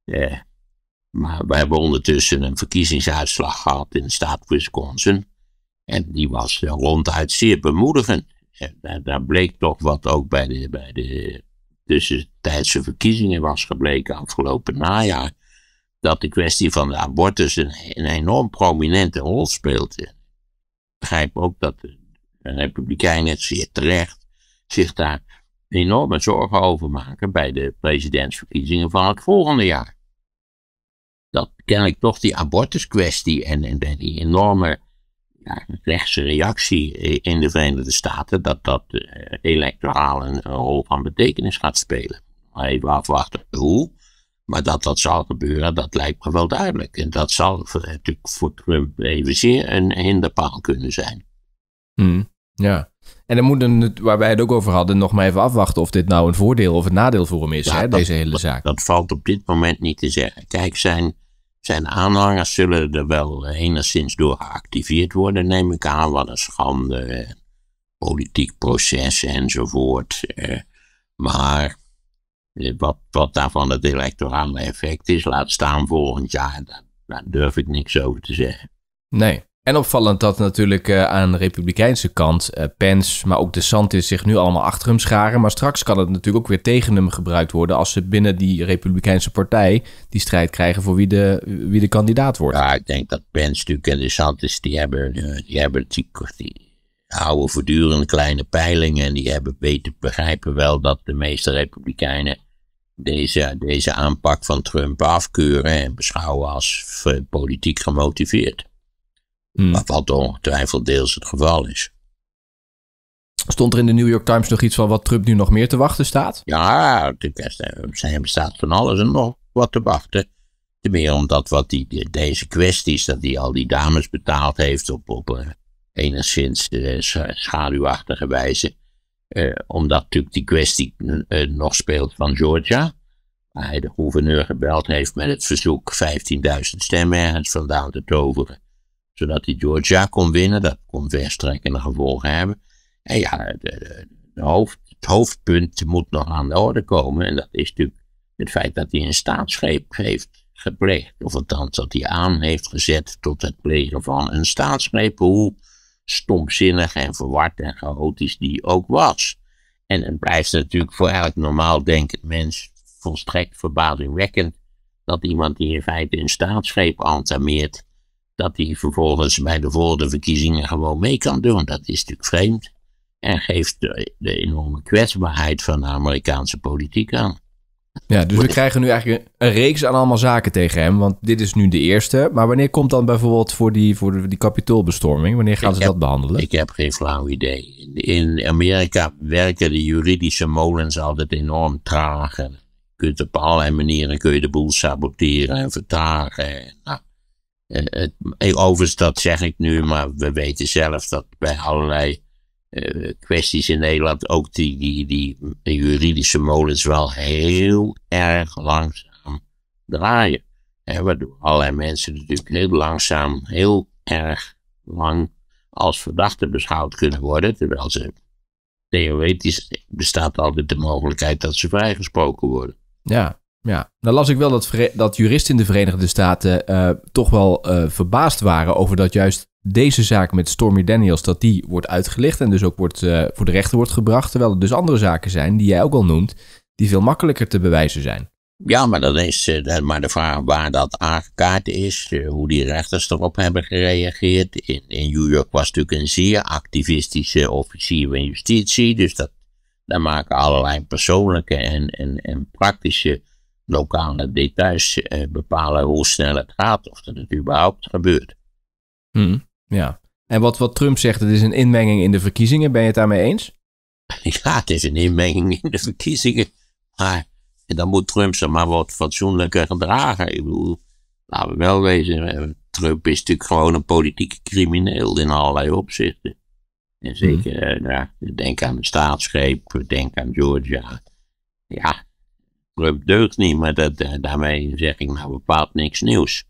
S1: Eh, maar we hebben ondertussen een verkiezingsuitslag gehad in de staat Wisconsin. En die was eh, ronduit zeer bemoedigend. Daar, daar, bleek toch wat ook bij de, bij de tussentijdse verkiezingen was gebleken afgelopen najaar dat de kwestie van de abortus een, enorm prominente rol speelt. Ik begrijp ook dat de Republikeinen zeer terecht zich daar enorme zorgen over maken bij de presidentsverkiezingen van het volgende jaar. Dat kennelijk toch die abortuskwestie en, en die enorme ja, rechtse reactie in de Verenigde Staten, dat dat uh, electoraal een rol van betekenis gaat spelen. Maar even afwachten hoe. Maar dat dat zal gebeuren, dat lijkt me wel duidelijk. En dat zal natuurlijk voor Trump evenzeer
S2: een hinderpaal kunnen zijn. Hmm, ja. En dan moeten het, waar wij het ook over hadden, nog maar even afwachten of dit nou een voordeel of een nadeel voor hem is, hè, deze hele zaak. Dat, valt op dit
S1: moment niet te zeggen. Kijk, zijn, zijn aanhangers zullen er wel enigszins door geactiveerd worden, neem ik aan. Wat een schande, eh, politiek proces enzovoort. Eh, maar eh, wat, wat daarvan het electorale effect is, laat staan volgend jaar, daar, durf ik niks over te zeggen.
S2: Nee, en opvallend dat natuurlijk eh, aan de republikeinse kant eh, Pence, maar ook DeSantis zich nu allemaal achter hem scharen. Maar straks kan het natuurlijk ook weer tegen hem gebruikt worden als ze binnen die republikeinse partij die strijd krijgen voor wie de, wie de kandidaat wordt. Ja, ik denk dat Pence natuurlijk en DeSantis,
S1: die hebben, die, hebben, die, houden voortdurend kleine peilingen en die hebben beter begrijpen wel dat de meeste republikeinen deze, deze aanpak van Trump afkeuren en beschouwen als politiek gemotiveerd. Hmm. Wat ongetwijfeld deels het geval is.
S2: Stond er in de New York Times nog iets van wat Trump nu nog meer te wachten staat? Ja, er eh, staat van alles en nog
S1: wat te wachten. Ten meer omdat wat die, deze kwesties, dat hij al die dames betaald heeft op, op eh, enigszins eh, schaduwachtige wijze. Eh, omdat natuurlijk die kwestie eh, nog speelt van Georgia. Waar hij de gouverneur gebeld heeft met het verzoek 15.000 stemmen ergens vandaan te toveren. Zodat hij Georgia kon winnen. Dat kon verstrekkende gevolgen hebben. En ja, de, hoofd, het hoofdpunt moet nog aan de orde komen. En dat is natuurlijk het feit dat hij een staatsgreep heeft gepleegd. Of althans dat hij aan heeft gezet tot het plegen van een staatsgreep. Hoe stomzinnig en verward en chaotisch die ook was. En het blijft natuurlijk voor elk normaal denkend mens volstrekt verbazingwekkend dat iemand die in feite een staatsgreep antameert dat die vervolgens bij de volgende verkiezingen gewoon mee kan doen. Dat is natuurlijk vreemd en geeft de
S2: enorme kwetsbaarheid van de Amerikaanse politiek aan. Ja, dus we krijgen nu eigenlijk een reeks aan allemaal zaken tegen hem. Want dit is nu de eerste. Maar wanneer komt dan bijvoorbeeld voor die, voor die kapitoolbestorming? Wanneer gaan ze dat behandelen? Ik heb geen flauw idee. In Amerika werken
S1: de juridische molens altijd enorm traag. En kunt op allerlei manieren kun je de boel saboteren en vertragen. Nou, eh, overigens, dat zeg ik nu, maar we weten zelf dat bij allerlei eh, kwesties in Nederland ook die, die, die juridische molens wel heel erg langzaam draaien. waardoor allerlei mensen natuurlijk heel langzaam, heel erg lang als verdachte beschouwd kunnen worden, terwijl ze theoretisch bestaat altijd de mogelijkheid dat ze vrijgesproken worden.
S2: Ja, ja, dan las ik wel dat, dat juristen in de Verenigde Staten eh, toch wel eh, verbaasd waren over dat juist deze zaak met Stormy Daniels, dat die wordt uitgelicht en dus ook wordt, eh, voor de rechter wordt gebracht. Terwijl er dus andere zaken zijn, die jij ook al noemt, die veel makkelijker te bewijzen zijn.
S1: Ja, maar dan is uh, maar de vraag waar dat aangekaart is, eh, hoe die rechters erop hebben gereageerd. In, in New York was natuurlijk een zeer activistische officier van justitie, dus dat, daar maken allerlei persoonlijke en, en, en praktische lokale details bepalen hoe snel het gaat of dat het überhaupt gebeurt.
S2: Hmm. Ja. En wat, wat Trump zegt, het is een inmenging in de verkiezingen. Ben je het daarmee eens? Ja, het is een inmenging in de verkiezingen. Maar dan moet Trump zich maar wat fatsoenlijker
S1: gedragen. Ik bedoel, laten we wel wezen. Eh, Trump is natuurlijk gewoon een politieke crimineel in allerlei opzichten. En mhm. zeker, mm. ja, denk aan de staatsgreep, denk aan Georgia. Ja, Trump deugt niet, maar dat, eh, daarmee zeg ik nou bepaald niks
S2: nieuws.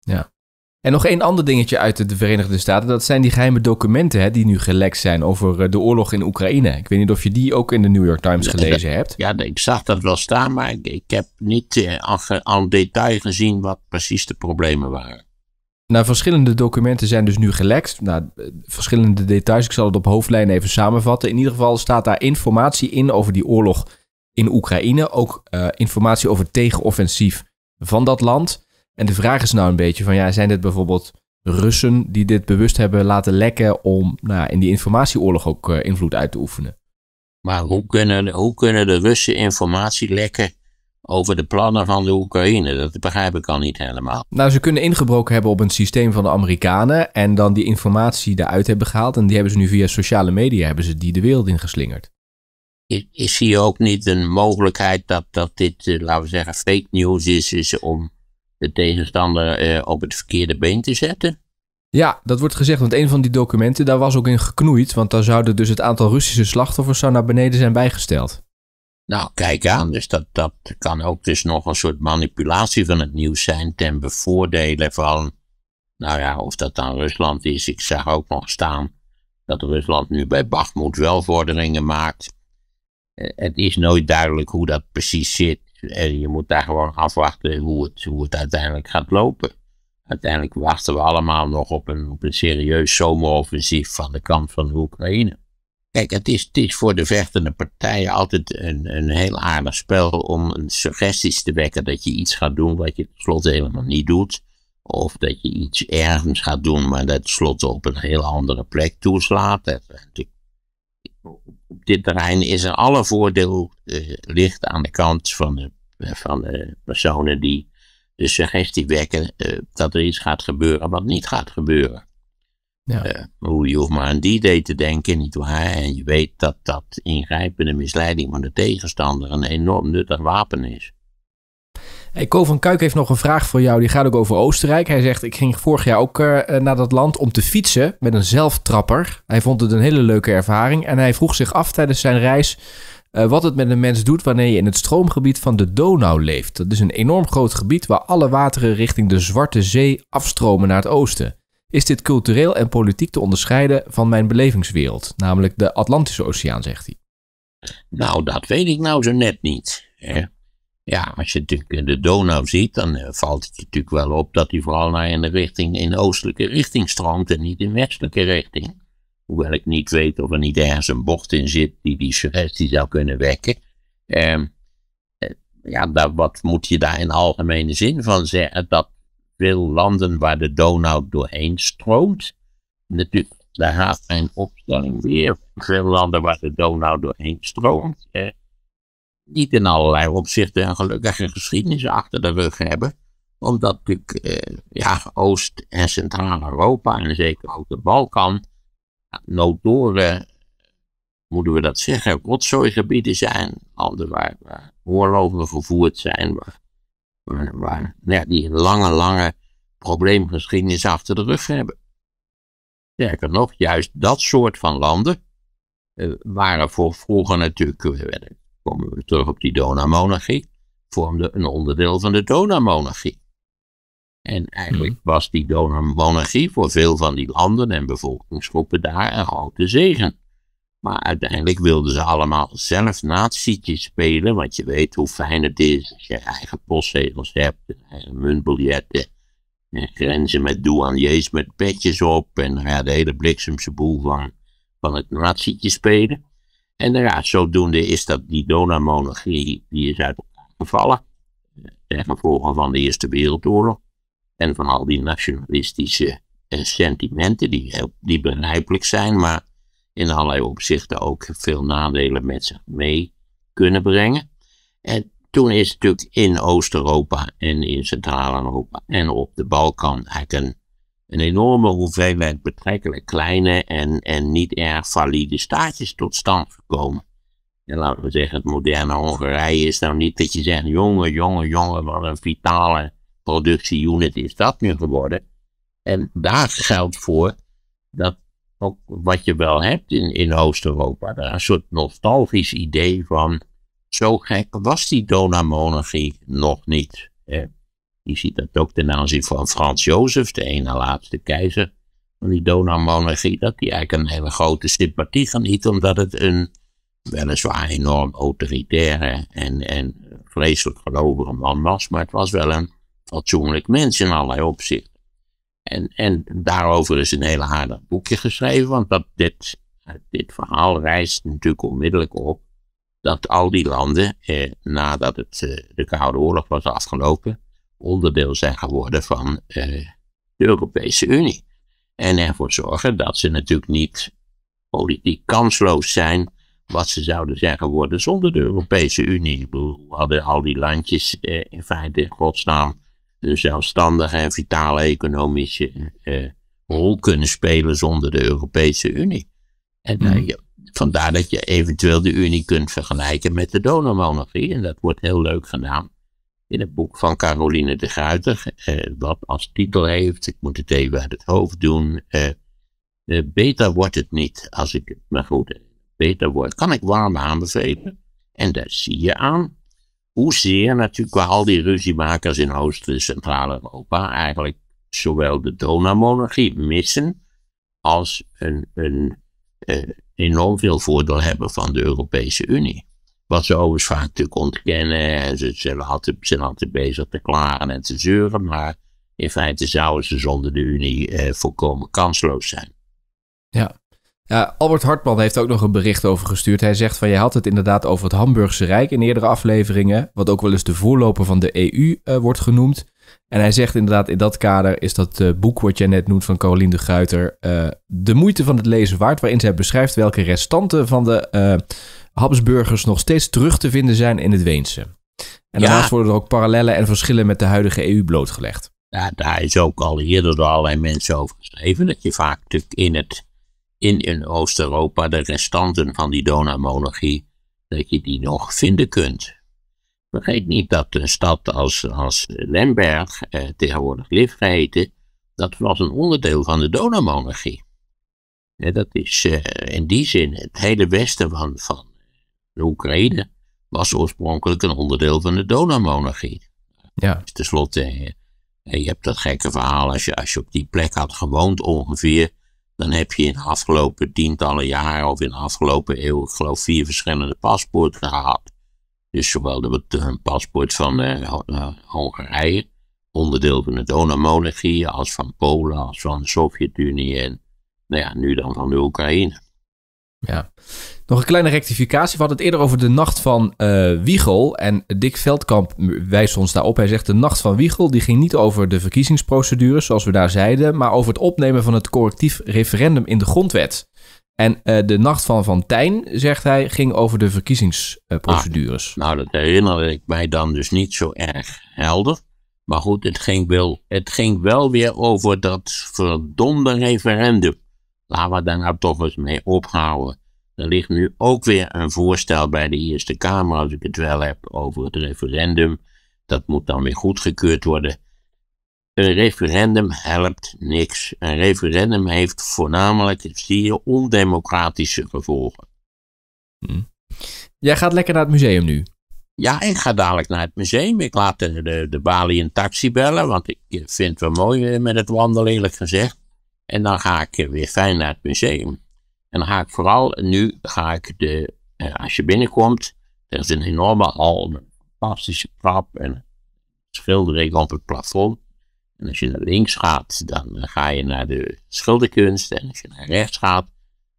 S2: Ja. En nog één ander dingetje uit de Verenigde Staten. Dat zijn die geheime documenten hè, die nu gelekt zijn over eh, de oorlog in Oekraïne. Ik weet niet of je die ook in de New York Times gelezen hebt. Ja, ik zag dat wel staan, maar ik, heb niet eh, al
S1: aan, detail gezien wat precies de problemen waren.
S2: Nou, verschillende documenten zijn dus nu gelekt. Nou, eh, verschillende details, ik zal het op hoofdlijnen even samenvatten. In ieder geval staat daar informatie in over die oorlog in Oekraïne. Ook informatie over tegenoffensief van dat land. En de vraag is nou een beetje van ja, zijn dit bijvoorbeeld Russen die dit bewust hebben laten lekken om nou, in die informatieoorlog ook eh, invloed uit te oefenen?
S1: Maar hoe kunnen, hoe kunnen de Russen informatie lekken over de plannen van de Oekraïne? Dat begrijp ik al niet helemaal.
S2: Nou, ze kunnen ingebroken hebben op een systeem van de Amerikanen en dan die informatie daaruit hebben gehaald en die hebben ze nu via sociale media hebben ze die de wereld ingeslingerd.
S1: Is, is hier ook niet een mogelijkheid dat, dat dit, eh, laten we zeggen, fake news is, is om de tegenstander eh, op het verkeerde been te zetten?
S2: Ja, dat wordt gezegd, want een van die documenten, daar was ook in geknoeid, want daar zouden dus het aantal Russische slachtoffers zou naar beneden zijn bijgesteld.
S1: Nou, kijk aan, dus dat, dat kan ook dus nog een soort manipulatie van het nieuws zijn ten bevoordelen van, nou ja, of dat dan Rusland is. Ik zag ook nog staan dat Rusland nu bij Bachmut wel vorderingen maakt. Eh, het is nooit duidelijk hoe dat precies zit. En je moet daar gewoon afwachten hoe het, hoe het uiteindelijk gaat lopen. Uiteindelijk wachten we allemaal nog op een, op een serieus zomeroffensief van de kant van de Oekraïne. Kijk, het is, het is voor de vechtende partijen altijd een, een heel aardig spel om een suggesties te wekken dat je iets gaat doen wat je tenslotte helemaal niet doet. Of dat je iets ergens gaat doen, maar dat tenslotte op een heel andere plek toeslaat. Dat, op dit terrein is er alle voordeel eh, ligt aan de kant van de, van personen die de suggestie wekken eh, dat er iets gaat gebeuren wat niet gaat gebeuren. Ja. Eh, hoe je hoeft maar aan die day te denken, waar En je weet dat dat ingrijpende misleiding van de tegenstander een enorm nuttig wapen is.
S2: Ko van Kuik heeft nog een vraag voor jou. Die gaat ook over Oostenrijk. Hij zegt: Ik ging vorig jaar ook eh, eh, naar dat land om te fietsen met een zelftrapper. Hij vond het een hele leuke ervaring. En hij vroeg zich af tijdens zijn reis eh, wat het met een mens doet wanneer je in het stroomgebied van de Donau leeft. Dat is een enorm groot gebied waar alle wateren richting de Zwarte Zee afstromen naar het oosten. Is dit cultureel en politiek te onderscheiden van mijn belevingswereld, namelijk de Atlantische Oceaan, zegt hij?
S1: Nou, dat weet ik nou zo net niet. Hè? Ja, als je natuurlijk de Donau ziet, dan eh, valt het je natuurlijk wel op dat die vooral naar in de richting, in oostelijke richting stroomt en niet in westelijke richting. Hoewel ik niet weet of er niet ergens een bocht in zit die die suggestie zou kunnen wekken. Ehm, eh, ja, wat moet je daar in algemene zin van zeggen? Dat veel landen waar de Donau doorheen stroomt, natuurlijk, daar haalt mijn opstelling weer. Veel landen waar de Donau doorheen stroomt, eh, niet in allerlei opzichten een gelukkige geschiedenis achter de rug hebben. Omdat natuurlijk eh, ja, Oost- en Centraal-Europa en zeker ook de Balkan notoren, moeten we dat zeggen, rotzooigebieden zijn. Landen waar, waar oorlogen gevoerd zijn, waar, die lange, lange probleemgeschiedenis achter de rug hebben. Sterker nog, juist dat soort van landen eh, waren voor vroeger natuurlijk, eh, komen we terug op die Dona-monarchie, vormde een onderdeel van de Dona-monarchie. En eigenlijk mhm. was die Dona-monarchie voor veel van die landen en bevolkingsgroepen daar een grote zegen. Maar uiteindelijk wilden ze allemaal zelf natietje spelen, want je weet hoe fijn het is als je eigen postzegels hebt, eigen muntbiljetten, en grenzen met douaniers met petjes op en ja, de hele bliksemse boel van, van het nazietje spelen. En nou ja, zodoende is dat die dona die is uit elkaar gevallen. Eh, ten gevolge van de Eerste Wereldoorlog. En van al die nationalistische eh, sentimenten, die, die begrijpelijk zijn, maar in allerlei opzichten ook veel nadelen met zich mee kunnen brengen. En toen is natuurlijk in Oost-Europa en in Centraal-Europa en op de Balkan eigenlijk een een enorme hoeveelheid betrekkelijk kleine en, en niet erg valide staatjes tot stand gekomen. En laten we zeggen, het moderne Hongarije is nou niet dat je zegt, jongen, jongen, jongen, wat een vitale productieunit is dat nu geworden. En daar geldt voor dat ook wat je wel hebt in, in Oost-Europa, een soort nostalgisch idee van, zo gek was die Dona-monarchie nog niet. Je ziet dat ook ten aanzien van Frans Jozef, de ene laatste keizer van die Donaumonarchie, dat die eigenlijk een hele grote sympathie geniet, omdat het een weliswaar enorm autoritaire en, en vreselijk gelovige man was, maar het was wel een fatsoenlijk mens in allerlei opzichten. En, en daarover is een hele aardig boekje geschreven, want dat dit, dit verhaal reist natuurlijk onmiddellijk op dat al die landen, eh, nadat het, eh, de Koude Oorlog was afgelopen, onderdeel zijn geworden van eh, de Europese Unie. En ervoor zorgen dat ze natuurlijk niet politiek kansloos zijn wat ze zouden zijn geworden zonder de Europese Unie. Ik bedoel, hadden al die landjes eh, in feite in godsnaam zelfstandige en vitale economische eh, rol kunnen spelen zonder de Europese Unie. En hmm. eh, vandaar dat je eventueel de Unie kunt vergelijken met de donormonarchie. En dat wordt heel leuk gedaan in het boek van Caroline de Gruyter, eh, wat als titel heeft, ik moet het even uit het hoofd doen, eh, eh beter wordt het niet als ik maar goed beter wordt, kan ik warm aanbevelen. En daar zie je aan hoezeer natuurlijk al die ruziemakers in Oost- en Centraal-Europa eigenlijk zowel de Donaumonarchie missen als een, een, een eh, enorm veel voordeel hebben van de Europese Unie. Wat ze overigens vaak natuurlijk ontkennen. En ze zijn altijd, bezig te klagen en te zeuren. Maar in feite zouden ze zonder de Unie eh, volkomen kansloos zijn.
S2: Ja. Albert Hartman heeft ook nog een bericht over gestuurd. Hij zegt van je had het inderdaad over het Hamburgse Rijk in eerdere afleveringen, wat ook wel eens de voorloper van de EU eh, wordt genoemd. En hij zegt inderdaad, in dat kader is dat uh, boek wat jij net noemt van Caroline de Gruiter eh, de moeite van het lezen waard, waarin zij beschrijft welke restanten van de eh, Habsburgers nog steeds terug te vinden zijn in het Weense. En daarnaast worden er ook parallellen en verschillen met de huidige EU blootgelegd.
S1: Ja, daar is ook al eerder door allerlei mensen over geschreven, dat je vaak natuurlijk in, het, in, Oost-Europa de restanten van die donau dat je die nog vinden kunt. Vergeet niet dat een stad als, als Lemberg, eh, tegenwoordig Liv geheten, dat was een onderdeel van de Donaumonarchie. dat is eh, in die zin het hele westen van, van de Oekraïne was oorspronkelijk een onderdeel van de Donaumonarchie. Ja. Dus tenslotte, eh, je hebt dat gekke verhaal, als je, als je op die plek had gewoond ongeveer, dan heb je in de afgelopen tientallen jaren of in de afgelopen eeuw, ik geloof, vier verschillende paspoorten gehad. Dus zowel het paspoort van eh, eh, Hongarije, onderdeel van de Donaumonarchie, als van Polen, als van de Sovjet-Unie en
S2: nou ja, nu dan van de Oekraïne. Ja, nog een kleine rectificatie. We hadden het eerder over de nacht van eh, Wiegel. En Dick Veldkamp wijst ons daarop. Hij zegt de nacht van Wiegel die ging niet over de verkiezingsprocedure zoals we daar zeiden, maar over het opnemen van het correctief referendum in de grondwet. En eh, de nacht van Van Tijn, zegt hij, ging over de verkiezingsprocedures. Ah, nou, dat herinner ik mij dan dus niet zo erg helder.
S1: Maar goed, het ging wel, het ging wel weer over dat verdomde referendum. Laten we daar nou toch eens mee ophouden. Er ligt nu ook weer een voorstel bij de Eerste Kamer, als ik het wel heb, over het referendum. Dat moet dan weer goedgekeurd worden. Een referendum helpt niks. Een referendum heeft voornamelijk, zeer ondemocratische gevolgen. Hm. Jij gaat lekker naar het museum nu. Ja, ik ga dadelijk naar het museum. Ik laat de, de, balie een taxi bellen, want ik vind het wel mooi eh, met het wandelen, eerlijk gezegd. En dan ga ik eh, weer fijn naar het museum. En dan ga ik vooral, nu ga ik de, eh, als je binnenkomt, er is een enorme hal, een fantastische trap en schildering op het plafond. En als je naar links gaat, dan eh, ga je naar de schilderkunst. En als je naar rechts gaat,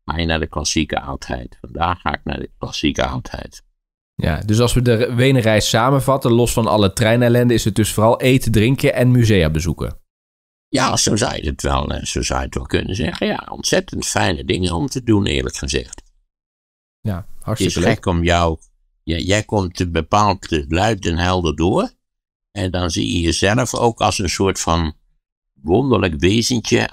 S1: ga je naar de klassieke oudheid. Vandaag ga ik naar de klassieke
S2: oudheid. Ja, dus als we de Wenenreis samenvatten, los van alle treinellende, is het dus vooral eten, drinken en musea bezoeken. Ja, zo zou je het wel, eh, zo zou je het kunnen zeggen.
S1: Ja, ontzettend fijne dingen om te doen, eerlijk gezegd.
S2: Ja, hartstikke leuk. Het
S1: om jou... jij komt bepaald eh, luid en helder door. En dan zie je jezelf ook als een soort van wonderlijk wezentje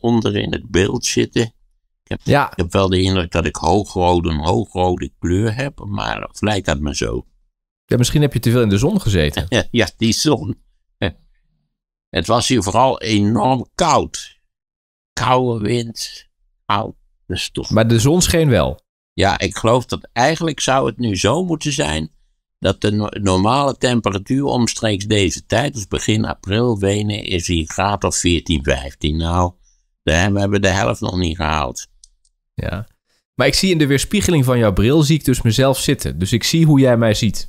S1: onder in het beeld zitten. Ik heb, ja. ik heb wel de indruk dat ik hoogrode, een hoogrode kleur heb, maar of lijkt dat me zo? Ja,
S2: misschien heb je te veel
S1: in de zon gezeten. ja, die zon. Het was hier vooral enorm koud. Koude wind, koud. toch... Maar de zon scheen wel. Ja, ik geloof dat eigenlijk zou het nu zo moeten zijn dat de normale temperatuur omstreeks deze tijd, dus begin april, Wenen is hier graad of 14, 15. Nou, we hebben de
S2: helft nog niet gehaald. Ja, maar ik zie in de weerspiegeling van jouw bril, zie ik dus mezelf zitten. Dus ik zie hoe jij mij ziet.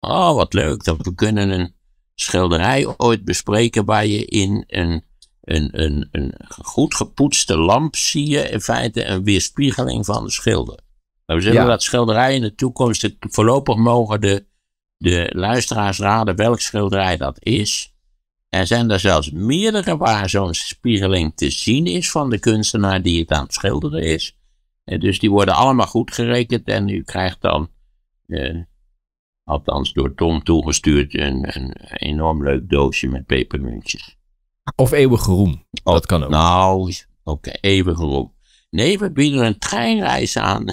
S2: Oh, wat leuk. Dat we kunnen een
S1: schilderij ooit bespreken waar je in een, een, een, een goed gepoetste lamp zie je in feite een weerspiegeling van de schilder. Maar nou, we zullen dat schilderij in de toekomst, voorlopig mogen de, de luisteraars raden welk schilderij dat is. Er zijn er zelfs meerdere waar zo'n spiegeling te zien is van de kunstenaar die het aan het schilderen is. En eh, dus die worden allemaal goed gerekend en u krijgt dan, eh, althans door Tom toegestuurd, een, een enorm leuk doosje met pepermuntjes.
S2: Of eeuwige roem, dat kan ook.
S1: Nou, oké, okay, eeuwige roem. Nee, we bieden een treinreis aan.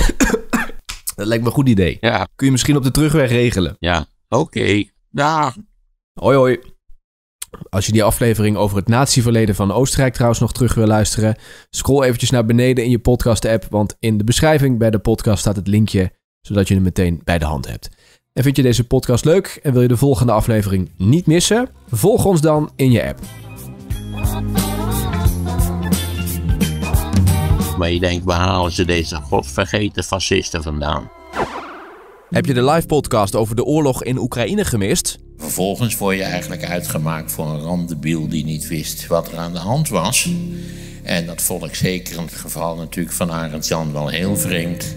S2: dat lijkt me een goed idee. Ja. Kun je misschien op de terugweg regelen? Ja, oké. Okay. Hoi hoi. Als je die aflevering over het natieverleden van Oostenrijk trouwens nog terug wil luisteren, scroll eventjes naar beneden in je podcast-app, want in de beschrijving bij de podcast staat het linkje, zodat je hem meteen bij de hand hebt. En vind je deze podcast leuk en wil je de volgende aflevering niet missen? Volg ons dan in je app
S1: maar je denkt, waar halen ze deze godvergeten fascisten vandaan? Heb je de
S2: live podcast over de oorlog in Oekraïne gemist?
S1: Vervolgens word je eigenlijk uitgemaakt voor een randebiel die niet wist wat er aan de hand was. En dat vond ik zeker in het geval natuurlijk van Arend Jan wel heel vreemd.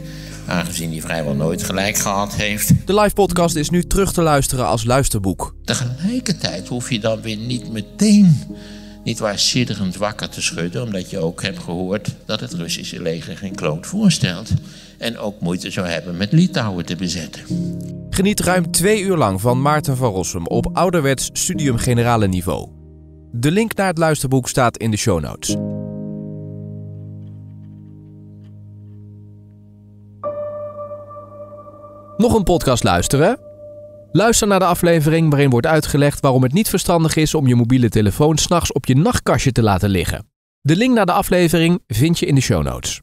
S1: Aangezien hij vrijwel nooit gelijk gehad heeft.
S2: De live podcast is nu terug te luisteren als luisterboek.
S1: Tegelijkertijd hoef je dan weer niet meteen niet waar sidderend wakker te schudden, omdat je ook hebt gehoord dat het Russische leger geen kloot voorstelt en ook moeite zou
S2: hebben met Litouwen te bezetten. Geniet ruim twee uur lang van Maarten van Rossum op ouderwets studium generale niveau. De link naar het luisterboek staat in de show notes. Nog een podcast luisteren? Luister naar de aflevering waarin wordt uitgelegd waarom het niet verstandig is om je mobiele telefoon s'nachts op je nachtkastje te laten liggen. De link naar de aflevering vind je in de show notes.